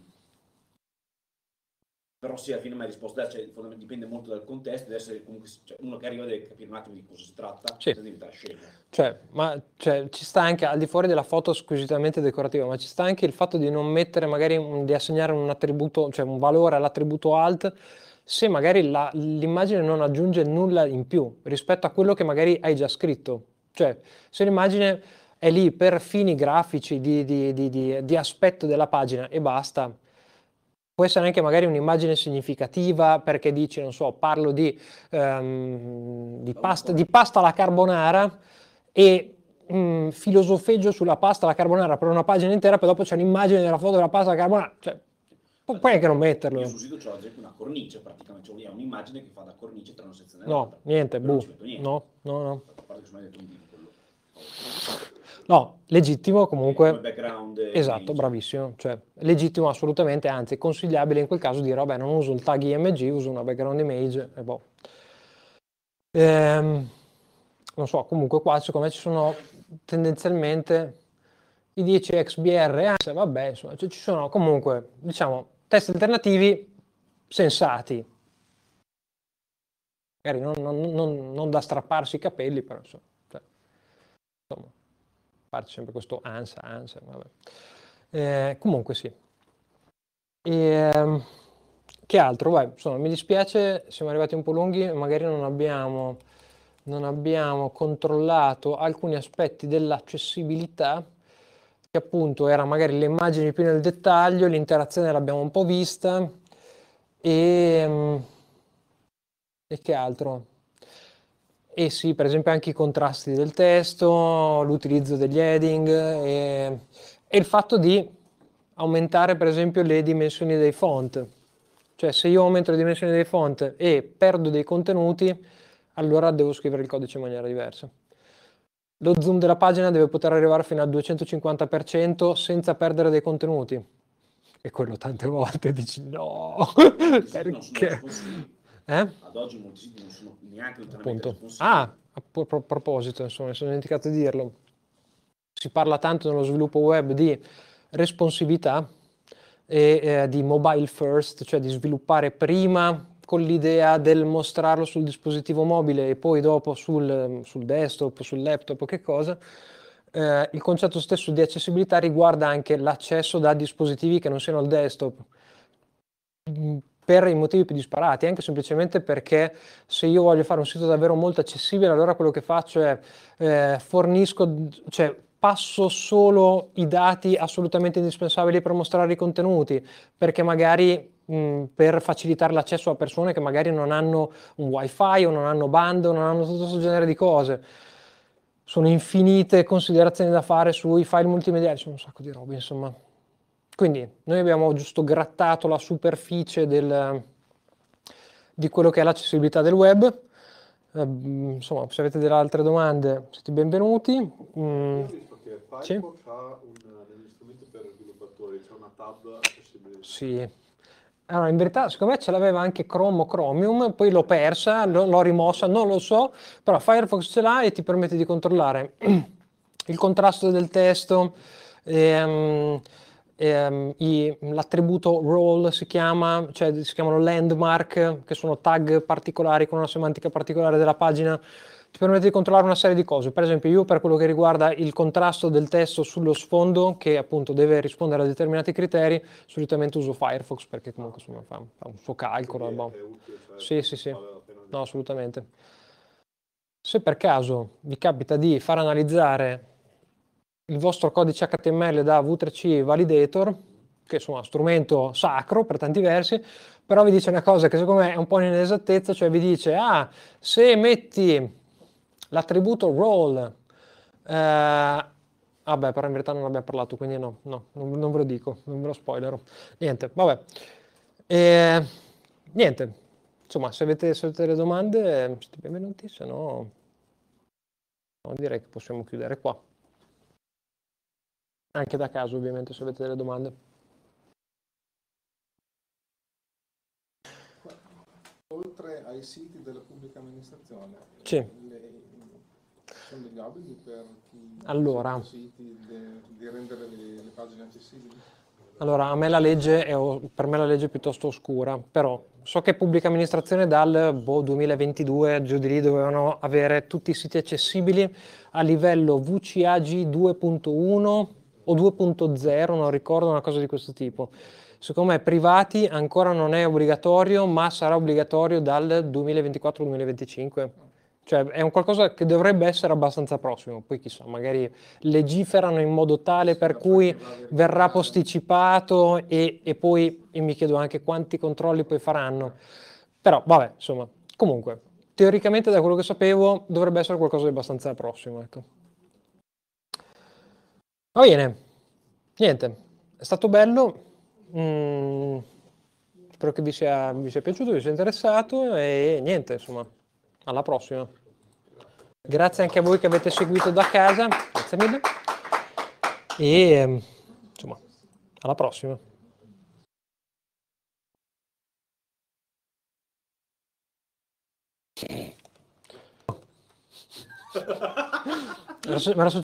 B: però sì, alla fine mi ha risposto, cioè, dipende molto dal contesto, deve essere comunque, cioè, uno che arriva deve capire un attimo di cosa si tratta, sì. senza diventare scemo.
A: Cioè, ma cioè, ci sta anche, al di fuori della foto squisitamente decorativa, ma ci sta anche il fatto di non mettere magari, di assegnare un attributo, cioè un valore all'attributo alt, se magari la, l'immagine non aggiunge nulla in più rispetto a quello che magari hai già scritto. Cioè, se un'immagine è lì per fini grafici di, di, di, di aspetto della pagina e basta, può essere anche magari un'immagine significativa perché dici, non so, parlo di, um, di, pasta, di pasta, alla carbonara e um, filosofeggio sulla pasta alla carbonara per una pagina intera, poi dopo c'è un'immagine della foto della pasta alla carbonara. Cioè, Puoi anche non metterlo. Io sul
B: sito c'ho una cornice praticamente, cioè, un'immagine che fa da cornice tra una sezione e l'altra. No, niente, boh. niente. No,
A: no, no. No, legittimo comunque. Background esatto, bravissimo. Cioè, legittimo assolutamente, anzi, consigliabile in quel caso dire, vabbè, non uso il tag IMG, uso una background image e boh. Ehm, non so, comunque qua secondo me ci sono tendenzialmente i 10 XBR, vabbè, insomma, cioè, ci sono comunque, diciamo, test alternativi sensati. Magari non, non, non, non da strapparsi i capelli, però insomma, cioè, insomma farci sempre questo ansia, ansia, eh, comunque sì. E, ehm, che altro? Vai, insomma, mi dispiace, siamo arrivati un po' lunghi, magari non abbiamo non abbiamo controllato alcuni aspetti dell'accessibilità che appunto era magari le immagini più nel dettaglio, l'interazione l'abbiamo un po' vista e, mm, e che altro? E sì, per esempio anche i contrasti del testo, l'utilizzo degli heading e, e il fatto di aumentare per esempio le dimensioni dei font. Cioè se io aumento le dimensioni dei font e perdo dei contenuti, allora devo scrivere il codice in maniera diversa. Lo zoom della pagina deve poter arrivare fino al 250% senza perdere dei contenuti. E quello tante volte dici no, perché? Eh?
B: Ad oggi molti non sono neanche Appunto.
A: Ah, a pro- proposito, insomma, mi sono dimenticato di dirlo. Si parla tanto nello sviluppo web di responsività e eh, di mobile first, cioè di sviluppare prima con l'idea del mostrarlo sul dispositivo mobile e poi dopo sul, sul desktop, sul laptop che cosa, eh, il concetto stesso di accessibilità riguarda anche l'accesso da dispositivi che non siano il desktop mm, per i motivi più disparati, anche semplicemente perché se io voglio fare un sito davvero molto accessibile, allora quello che faccio è eh, fornisco, cioè passo solo i dati assolutamente indispensabili per mostrare i contenuti, perché magari Mm, per facilitare l'accesso a persone che magari non hanno un wifi o non hanno bando, non hanno tutto questo genere di cose. Sono infinite considerazioni da fare sui file multimediali, sono un sacco di robe, insomma. Quindi noi abbiamo giusto grattato la superficie del, di quello che è l'accessibilità del web. Eh, mm, insomma, se avete delle altre domande, siete benvenuti. Mm. Io ho visto che Firefox sì.
B: ha un, degli strumenti per sviluppatori, c'è una tab
A: accessibile. Sì. Allora, in verità, secondo me ce l'aveva anche Chrome o Chromium, poi l'ho persa, l'ho rimossa, non lo so, però Firefox ce l'ha e ti permette di controllare il contrasto del testo, ehm, ehm, i, l'attributo role si chiama, cioè si chiamano landmark, che sono tag particolari con una semantica particolare della pagina, ti permette di controllare una serie di cose. Per esempio, io per quello che riguarda il contrasto del testo sullo sfondo, che appunto deve rispondere a determinati criteri, solitamente uso Firefox perché comunque insomma, fa, fa, un suo calcolo. Boh. Utile, cioè, sì, sì, sì. no, assolutamente. Se per caso vi capita di far analizzare il vostro codice HTML da V3C Validator, che insomma è uno strumento sacro per tanti versi, però vi dice una cosa che secondo me è un po' inesattezza, cioè vi dice, ah, se metti l'attributo role, eh, vabbè però in verità non abbiamo parlato, quindi no, no non, non, ve lo dico, non ve lo spoilerò, niente, vabbè, e, niente, insomma se avete, se avete delle domande siete benvenuti, se no, no direi che possiamo chiudere qua, anche da caso ovviamente se avete delle domande. oltre ai siti della pubblica amministrazione, sì. le, sono degli obblighi per chi allora, siti di rendere le, le, pagine accessibili? Allora, a me la legge è, per me la legge è piuttosto oscura, però so che pubblica amministrazione dal boh, 2022 giù di lì dovevano avere tutti i siti accessibili a livello VCAG 2.1 o 2.0, non ricordo una cosa di questo tipo. Secondo me privati ancora non è obbligatorio, ma sarà obbligatorio dal 2024-2025. Cioè è un qualcosa che dovrebbe essere abbastanza prossimo, poi chissà, magari legiferano in modo tale per cui verrà posticipato e, e poi e mi chiedo anche quanti controlli poi faranno. Però vabbè, insomma, comunque, teoricamente da quello che sapevo dovrebbe essere qualcosa di abbastanza prossimo, ecco. Va bene, niente, è stato bello. Mm, spero che vi sia, vi sia piaciuto, vi sia interessato e niente, insomma alla prossima. Grazie anche a voi che avete seguito da casa, grazie mille e ehm, insomma, alla prossima.
B: Me